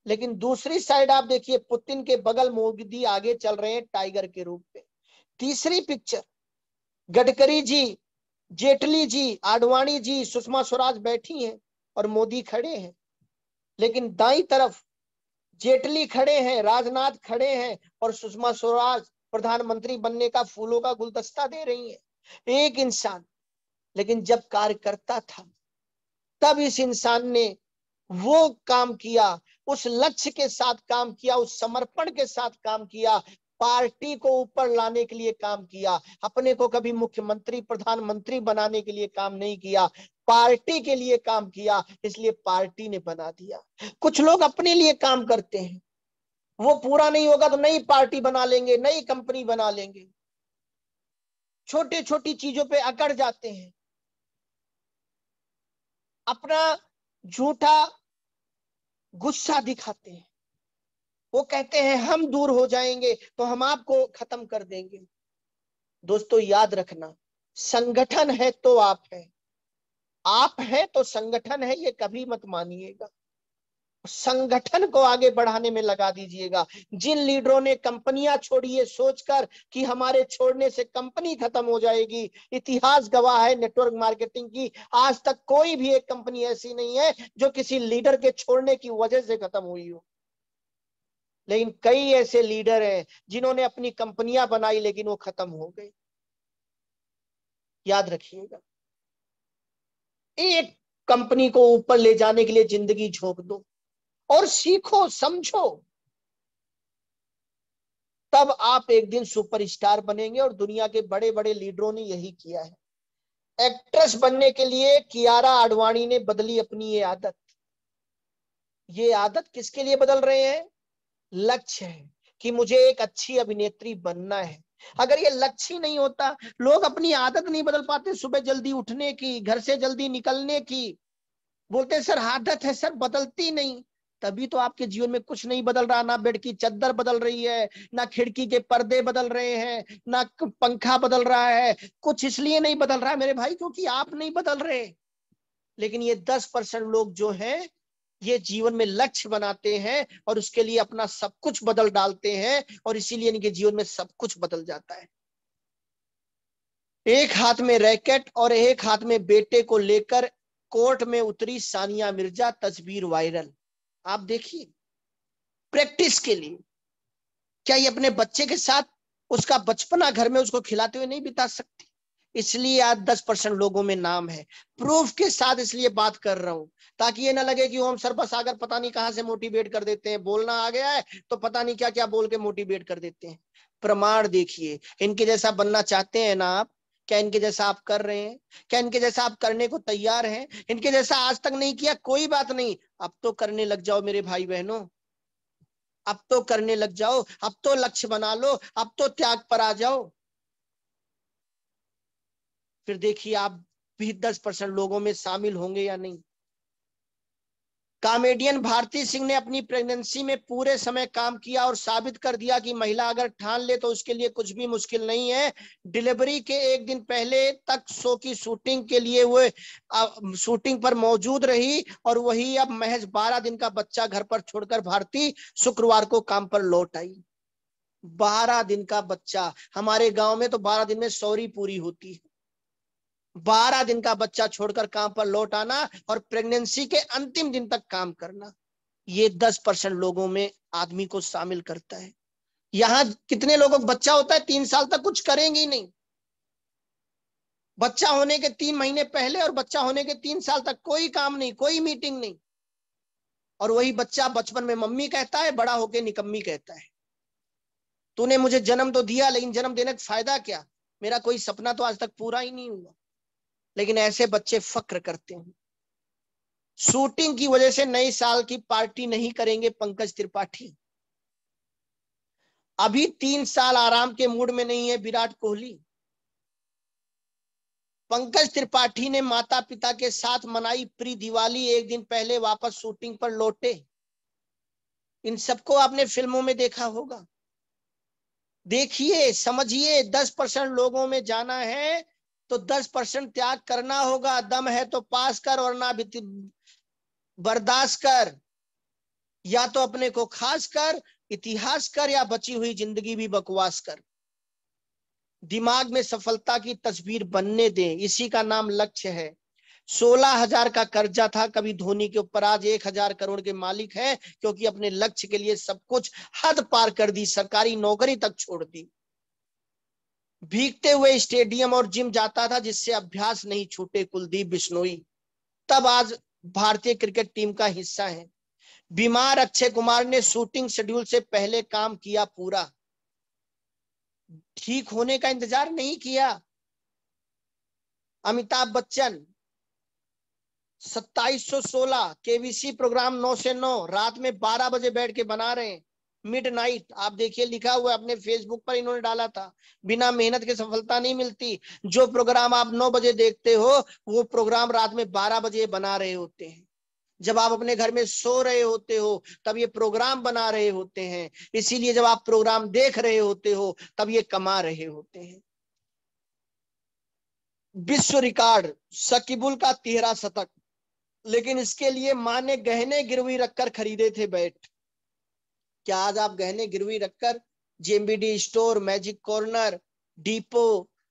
लेकिन दूसरी साइड आप देखिए पुतिन के बगल मोदी आगे चल रहे हैं टाइगर के रूप में तीसरी पिक्चर गडकरी जी जेटली जी आडवाणी जी सुषमा स्वराज बैठी हैं और मोदी खड़े हैं लेकिन दाई तरफ जेटली खड़े हैं राजनाथ खड़े हैं और सुषमा स्वराज प्रधानमंत्री बनने का फूलों का गुलदस्ता दे रही है एक इंसान लेकिन जब कार्य करता था तब इस इंसान ने वो काम किया उस लक्ष्य के साथ काम किया उस समर्पण के साथ काम किया पार्टी को ऊपर लाने के लिए काम किया अपने को कभी मुख्यमंत्री प्रधानमंत्री बनाने के लिए काम नहीं किया पार्टी के लिए काम किया इसलिए पार्टी ने बना दिया कुछ लोग अपने लिए काम करते हैं वो पूरा नहीं होगा तो नई पार्टी बना लेंगे नई कंपनी बना लेंगे छोटे छोटी चीजों पे अकड़ जाते हैं अपना झूठा गुस्सा दिखाते हैं वो कहते हैं हम दूर हो जाएंगे तो हम आपको खत्म कर देंगे दोस्तों याद रखना संगठन है तो आप है आप है तो संगठन है ये कभी मत मानिएगा संगठन को आगे बढ़ाने में लगा दीजिएगा जिन लीडरों ने कंपनियां छोड़ी है सोचकर कि हमारे छोड़ने से कंपनी खत्म हो जाएगी इतिहास गवाह है नेटवर्क मार्केटिंग की आज तक कोई भी एक कंपनी ऐसी नहीं है जो किसी लीडर के छोड़ने की वजह से खत्म हुई हो लेकिन कई ऐसे लीडर हैं जिन्होंने अपनी कंपनियां बनाई लेकिन वो खत्म हो गई याद रखिएगा एक कंपनी को ऊपर ले जाने के लिए जिंदगी झोंक दो और सीखो समझो तब आप एक दिन सुपरस्टार बनेंगे और दुनिया के बड़े बड़े लीडरों ने यही किया है एक्ट्रेस बनने के लिए कियारा आडवाणी ने बदली अपनी ये आदत ये आदत किसके लिए बदल रहे हैं लक्ष्य है कि मुझे एक अच्छी अभिनेत्री बनना है अगर ये लक्ष्य नहीं होता लोग अपनी आदत नहीं बदल पाते सुबह जल्दी उठने की घर से जल्दी निकलने की बोलते सर आदत है सर बदलती नहीं तभी तो आपके जीवन में कुछ नहीं बदल रहा ना बेड की चद्दर बदल रही है ना खिड़की के पर्दे बदल रहे हैं ना पंखा बदल रहा है कुछ इसलिए नहीं बदल रहा है मेरे भाई क्योंकि आप नहीं बदल रहे लेकिन ये दस परसेंट लोग जो हैं ये जीवन में लक्ष्य बनाते हैं और उसके लिए अपना सब कुछ बदल डालते हैं और इसीलिए इनके जीवन में सब कुछ बदल जाता है एक हाथ में रैकेट और एक हाथ में बेटे को लेकर कोर्ट में उतरी सानिया मिर्जा तस्वीर वायरल आप देखिए प्रैक्टिस के लिए क्या ये अपने बच्चे के साथ उसका बचपना घर में उसको खिलाते हुए नहीं बिता सकती इसलिए आज दस परसेंट लोगों में नाम है प्रूफ के साथ इसलिए बात कर रहा हूं ताकि ये ना लगे कि ओम बस सागर पता नहीं कहां से मोटिवेट कर देते हैं बोलना आ गया है तो पता नहीं क्या क्या बोल के मोटिवेट कर देते हैं प्रमाण देखिए इनके जैसा बनना चाहते हैं ना आप क्या इनके जैसा आप कर रहे हैं क्या इनके जैसा आप करने को तैयार हैं इनके जैसा आज तक नहीं किया कोई बात नहीं अब तो करने लग जाओ मेरे भाई बहनों अब तो करने लग जाओ अब तो लक्ष्य बना लो अब तो त्याग पर आ जाओ फिर देखिए आप भी दस परसेंट लोगों में शामिल होंगे या नहीं कॉमेडियन भारती सिंह ने अपनी प्रेगनेंसी में पूरे समय काम किया और साबित कर दिया कि महिला अगर ठान ले तो उसके लिए कुछ भी मुश्किल नहीं है डिलीवरी के एक दिन पहले तक शो की शूटिंग के लिए वो शूटिंग पर मौजूद रही और वही अब महज 12 दिन का बच्चा घर पर छोड़कर भारती शुक्रवार को काम पर लौट आई बारह दिन का बच्चा हमारे गांव में तो बारह दिन में सौरी पूरी होती है बारह दिन का बच्चा छोड़कर काम पर लौट आना और प्रेगनेंसी के अंतिम दिन तक काम करना ये दस परसेंट लोगों में आदमी को शामिल करता है यहाँ कितने लोगों को बच्चा होता है तीन साल तक कुछ करेंगे ही नहीं बच्चा होने के तीन महीने पहले और बच्चा होने के तीन साल तक कोई काम नहीं कोई मीटिंग नहीं और वही बच्चा बचपन में मम्मी कहता है बड़ा होके निकम्मी कहता है तूने मुझे जन्म तो दिया लेकिन जन्म देने का फायदा क्या मेरा कोई सपना तो आज तक पूरा ही नहीं हुआ लेकिन ऐसे बच्चे फक्र करते हैं शूटिंग की वजह से नए साल की पार्टी नहीं करेंगे पंकज त्रिपाठी अभी तीन साल आराम के मूड में नहीं है विराट कोहली पंकज त्रिपाठी ने माता पिता के साथ मनाई प्री दिवाली एक दिन पहले वापस शूटिंग पर लौटे इन सबको आपने फिल्मों में देखा होगा देखिए समझिए दस परसेंट लोगों में जाना है तो दस परसेंट त्याग करना होगा दम है तो पास कर और ना बर्दाश्त कर या तो अपने को खास कर इतिहास कर या बची हुई जिंदगी भी बकवास कर दिमाग में सफलता की तस्वीर बनने दें इसी का नाम लक्ष्य है सोलह हजार का कर्जा था कभी धोनी के ऊपर आज एक हजार करोड़ के मालिक हैं क्योंकि अपने लक्ष्य के लिए सब कुछ हद पार कर दी सरकारी नौकरी तक छोड़ दी भीगते हुए स्टेडियम और जिम जाता था जिससे अभ्यास नहीं छूटे कुलदीप बिश्नोई तब आज भारतीय क्रिकेट टीम का हिस्सा है बीमार अक्षय कुमार ने शूटिंग शेड्यूल से पहले काम किया पूरा ठीक होने का इंतजार नहीं किया अमिताभ बच्चन 2716 केबीसी प्रोग्राम 9 से 9 रात में 12 बजे बैठ के बना रहे हैं मिडनाइट आप देखिए लिखा हुआ अपने फेसबुक पर इन्होंने डाला था बिना मेहनत के सफलता नहीं मिलती जो प्रोग्राम आप नौ बजे देखते हो वो प्रोग्राम रात में बारह बजे बना रहे होते हैं जब आप अपने घर में सो रहे होते हो तब ये प्रोग्राम बना रहे होते हैं इसीलिए जब आप प्रोग्राम देख रहे होते हो तब ये कमा रहे होते हैं विश्व रिकॉर्ड सकीबुल का तेहरा शतक लेकिन इसके लिए माँ ने गहने गिरवी रखकर खरीदे थे बैट क्या आज आप गहने गिरवी रखकर JMBD store magic corner depot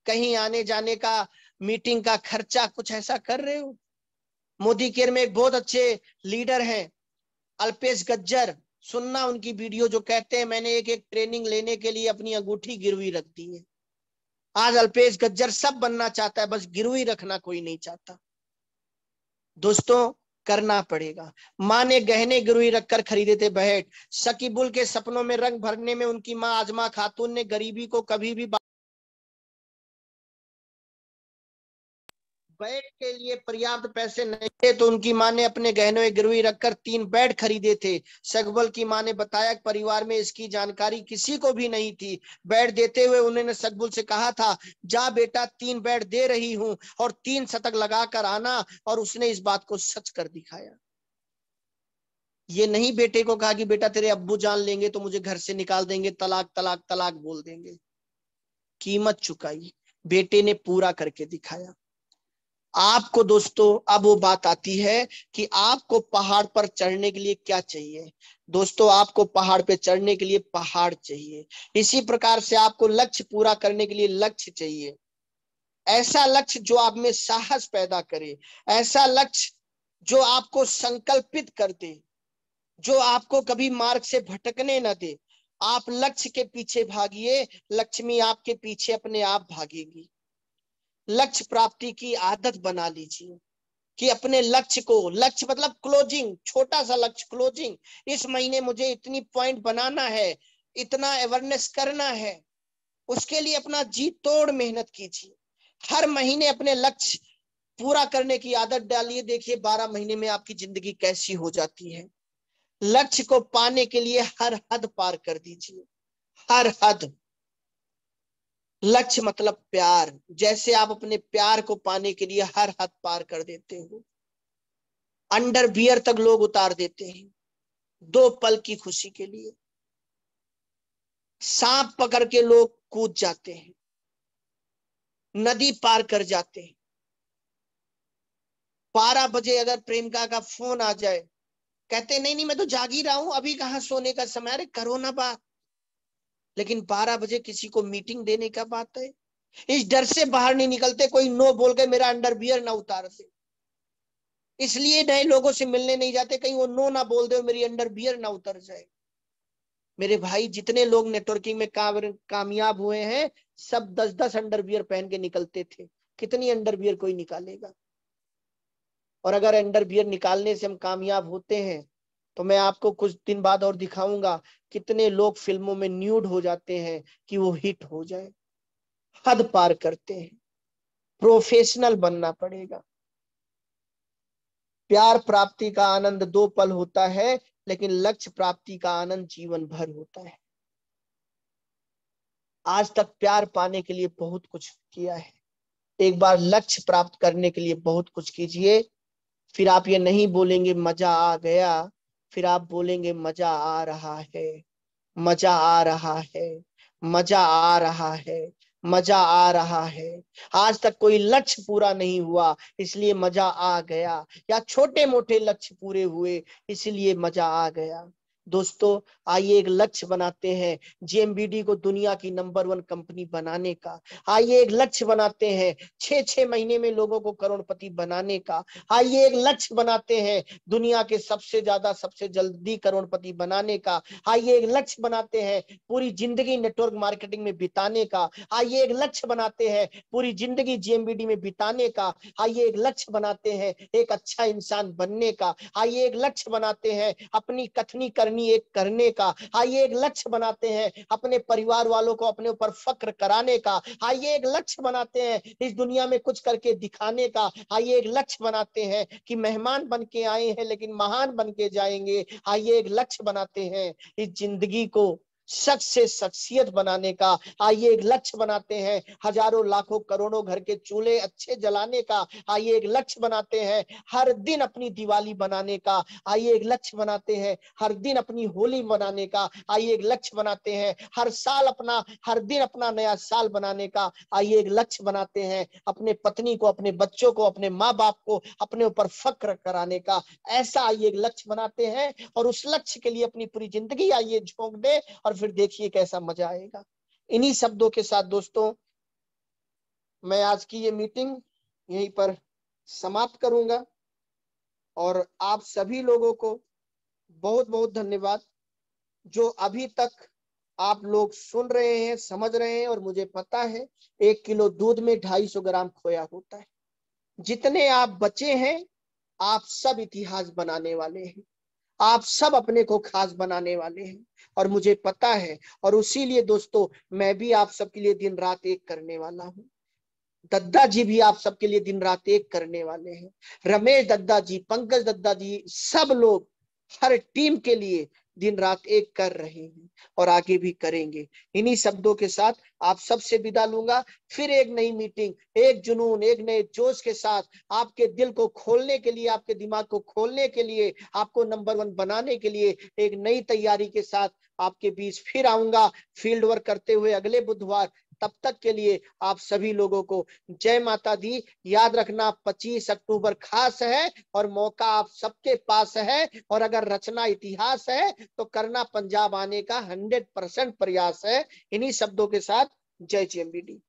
कहीं आने जाने का मीटिंग का खर्चा कुछ ऐसा कर रहे हो मोदी केयर में एक बहुत अच्छे लीडर हैं अल्पेश गज्जर सुनना उनकी वीडियो जो कहते हैं मैंने एक एक ट्रेनिंग लेने के लिए अपनी अंगूठी गिरवी रख दी है आज अल्पेश गज्जर सब बनना चाहता है बस गिरवी रखना कोई नहीं चाहता दोस्तों करना पड़ेगा माँ ने गहने गिरुई रखकर खरीदे थे बहट सकीबुल के सपनों में रंग भरने में उनकी माँ आजमा खातून ने गरीबी को कभी भी बैट के लिए पर्याप्त पैसे नहीं थे तो उनकी मां ने अपने गहनों गिरवी रखकर तीन बैट खरीदे थे सगबल की मां ने बताया कि परिवार में इसकी जानकारी किसी को भी नहीं थी बैट देते हुए उन्होंने सगबुल से कहा था जा बेटा तीन बैट दे रही हूं और तीन शतक लगाकर आना और उसने इस बात को सच कर दिखाया ये नहीं बेटे को कहा कि बेटा तेरे अब्बू जान लेंगे तो मुझे घर से निकाल देंगे तलाक तलाक तलाक बोल देंगे कीमत चुकाई बेटे ने पूरा करके दिखाया आपको दोस्तों अब वो बात आती है कि आपको पहाड़ पर चढ़ने के लिए क्या चाहिए दोस्तों आपको पहाड़ पे चढ़ने के लिए पहाड़ चाहिए इसी प्रकार से आपको लक्ष्य पूरा करने के लिए लक्ष्य चाहिए ऐसा लक्ष्य जो आप में साहस पैदा करे ऐसा लक्ष्य जो आपको संकल्पित कर दे जो आपको कभी मार्ग से भटकने ना दे आप लक्ष्य के पीछे भागिए लक्ष्मी आपके पीछे अपने आप भागेगी लक्ष्य प्राप्ति की आदत बना लीजिए कि अपने लक्ष्य को लक्ष्य मतलब क्लोजिंग छोटा सा लक्ष्य क्लोजिंग इस महीने मुझे इतनी पॉइंट बनाना है इतना अवेयरनेस करना है उसके लिए अपना जी तोड़ मेहनत कीजिए हर महीने अपने लक्ष्य पूरा करने की आदत डालिए देखिए बारह महीने में आपकी जिंदगी कैसी हो जाती है लक्ष्य को पाने के लिए हर हद पार कर दीजिए हर हद लक्ष्य मतलब प्यार जैसे आप अपने प्यार को पाने के लिए हर हद पार कर देते हो अंडर बियर तक लोग उतार देते हैं दो पल की खुशी के लिए सांप पकड़ के लोग कूद जाते हैं नदी पार कर जाते हैं बारह बजे अगर प्रेमिका का फोन आ जाए कहते नहीं नहीं मैं तो जागी रहा हूं अभी कहा सोने का समय अरे करो ना बात लेकिन बारह बजे किसी को मीटिंग देने का बात है इस डर से बाहर नहीं निकलते कोई नो बोल के मेरा बियर ना उतार दे इसलिए नए लोगों से मिलने नहीं जाते कहीं वो नो ना बोल दे मेरी बियर ना उतर जाए मेरे भाई जितने लोग नेटवर्किंग में काम, कामयाब हुए हैं सब दस दस बियर पहन के निकलते थे कितनी बियर कोई निकालेगा और अगर बियर निकालने से हम कामयाब होते हैं तो मैं आपको कुछ दिन बाद और दिखाऊंगा कितने लोग फिल्मों में न्यूड हो जाते हैं कि वो हिट हो जाए हद पार करते हैं प्रोफेशनल बनना पड़ेगा प्यार प्राप्ति का आनंद दो पल होता है लेकिन लक्ष्य प्राप्ति का आनंद जीवन भर होता है आज तक प्यार पाने के लिए बहुत कुछ किया है एक बार लक्ष्य प्राप्त करने के लिए बहुत कुछ कीजिए फिर आप ये नहीं बोलेंगे मजा आ गया फिर आप बोलेंगे मजा आ रहा है मजा आ रहा है मजा आ रहा है मजा आ रहा है आज तक कोई लक्ष्य पूरा नहीं हुआ इसलिए मजा आ गया या छोटे मोटे लक्ष्य पूरे हुए इसलिए मजा आ गया दोस्तों आइए एक लक्ष्य बनाते हैं जेएमबीडी को दुनिया की नंबर वन कंपनी बनाने का आइए एक लक्ष्य बनाते हैं छे छ महीने में लोगों को करोड़पति बनाने का आइए एक लक्ष्य बनाते हैं दुनिया के सबसे ज्यादा सबसे जल्दी करोड़पति बनाने का आइए एक लक्ष्य बनाते हैं पूरी जिंदगी नेटवर्क मार्केटिंग में बिताने का आइए एक लक्ष्य बनाते हैं पूरी जिंदगी जेएमबीडी में बिताने का आइए एक लक्ष्य बनाते हैं एक अच्छा इंसान बनने का आइए एक लक्ष्य बनाते हैं अपनी कथनी करने करनी एक करने का आइए हाँ, एक लक्ष्य बनाते हैं अपने परिवार वालों को अपने ऊपर फक्र कराने का आइए हाँ, एक लक्ष्य बनाते हैं इस दुनिया में कुछ करके दिखाने का आइए हाँ, एक लक्ष्य बनाते हैं कि मेहमान बन के आए हैं लेकिन महान बन के जाएंगे आइए एक लक्ष्य बनाते हैं इस जिंदगी को शख्स से शख्सियत बनाने का आइए एक लक्ष्य बनाते हैं हजारों लाखों करोड़ों घर के चूल्हे अच्छे जलाने का आइए एक लक्ष्य बनाते हैं हर दिन अपनी दिवाली बनाने का आइए एक लक्ष्य बनाते हैं हर दिन अपनी होली बनाने का आइए एक लक्ष्य बनाते हैं हर साल अपना हर दिन अपना नया साल बनाने का आइए एक लक्ष्य बनाते हैं अपने पत्नी को अपने बच्चों को अपने माँ बाप को अपने ऊपर फक्र कराने का ऐसा आइए एक लक्ष्य बनाते हैं और उस लक्ष्य के लिए अपनी पूरी जिंदगी आइए झोंक दे और फिर देखिए कैसा मजा आएगा इन्हीं शब्दों के साथ दोस्तों मैं आज की ये मीटिंग यहीं पर समाप्त करूंगा और आप सभी लोगों को बहुत बहुत धन्यवाद जो अभी तक आप लोग सुन रहे हैं समझ रहे हैं और मुझे पता है एक किलो दूध में ढाई सौ ग्राम खोया होता है जितने आप बचे हैं आप सब इतिहास बनाने वाले हैं आप सब अपने को खास बनाने वाले हैं और मुझे पता है और उसी लिए दोस्तों मैं भी आप सबके लिए दिन रात एक करने वाला हूँ दद्दा जी भी आप सबके लिए दिन रात एक करने वाले हैं रमेश दद्दा जी पंकज दद्दा जी सब लोग हर टीम के लिए दिन रात एक कर रहे हैं और आगे भी करेंगे इन्हीं शब्दों के साथ आप सबसे विदा लूंगा फिर एक नई मीटिंग एक जुनून एक नए जोश के साथ आपके दिल को खोलने के लिए आपके दिमाग को खोलने के लिए आपको नंबर वन बनाने के लिए एक नई तैयारी के साथ आपके बीच फिर आऊंगा फील्ड वर्क करते हुए अगले बुधवार तब तक के लिए आप सभी लोगों को जय माता दी याद रखना 25 अक्टूबर खास है और मौका आप सबके पास है और अगर रचना इतिहास है तो करना पंजाब आने का 100 परसेंट प्रयास है इन्हीं शब्दों के साथ जय जी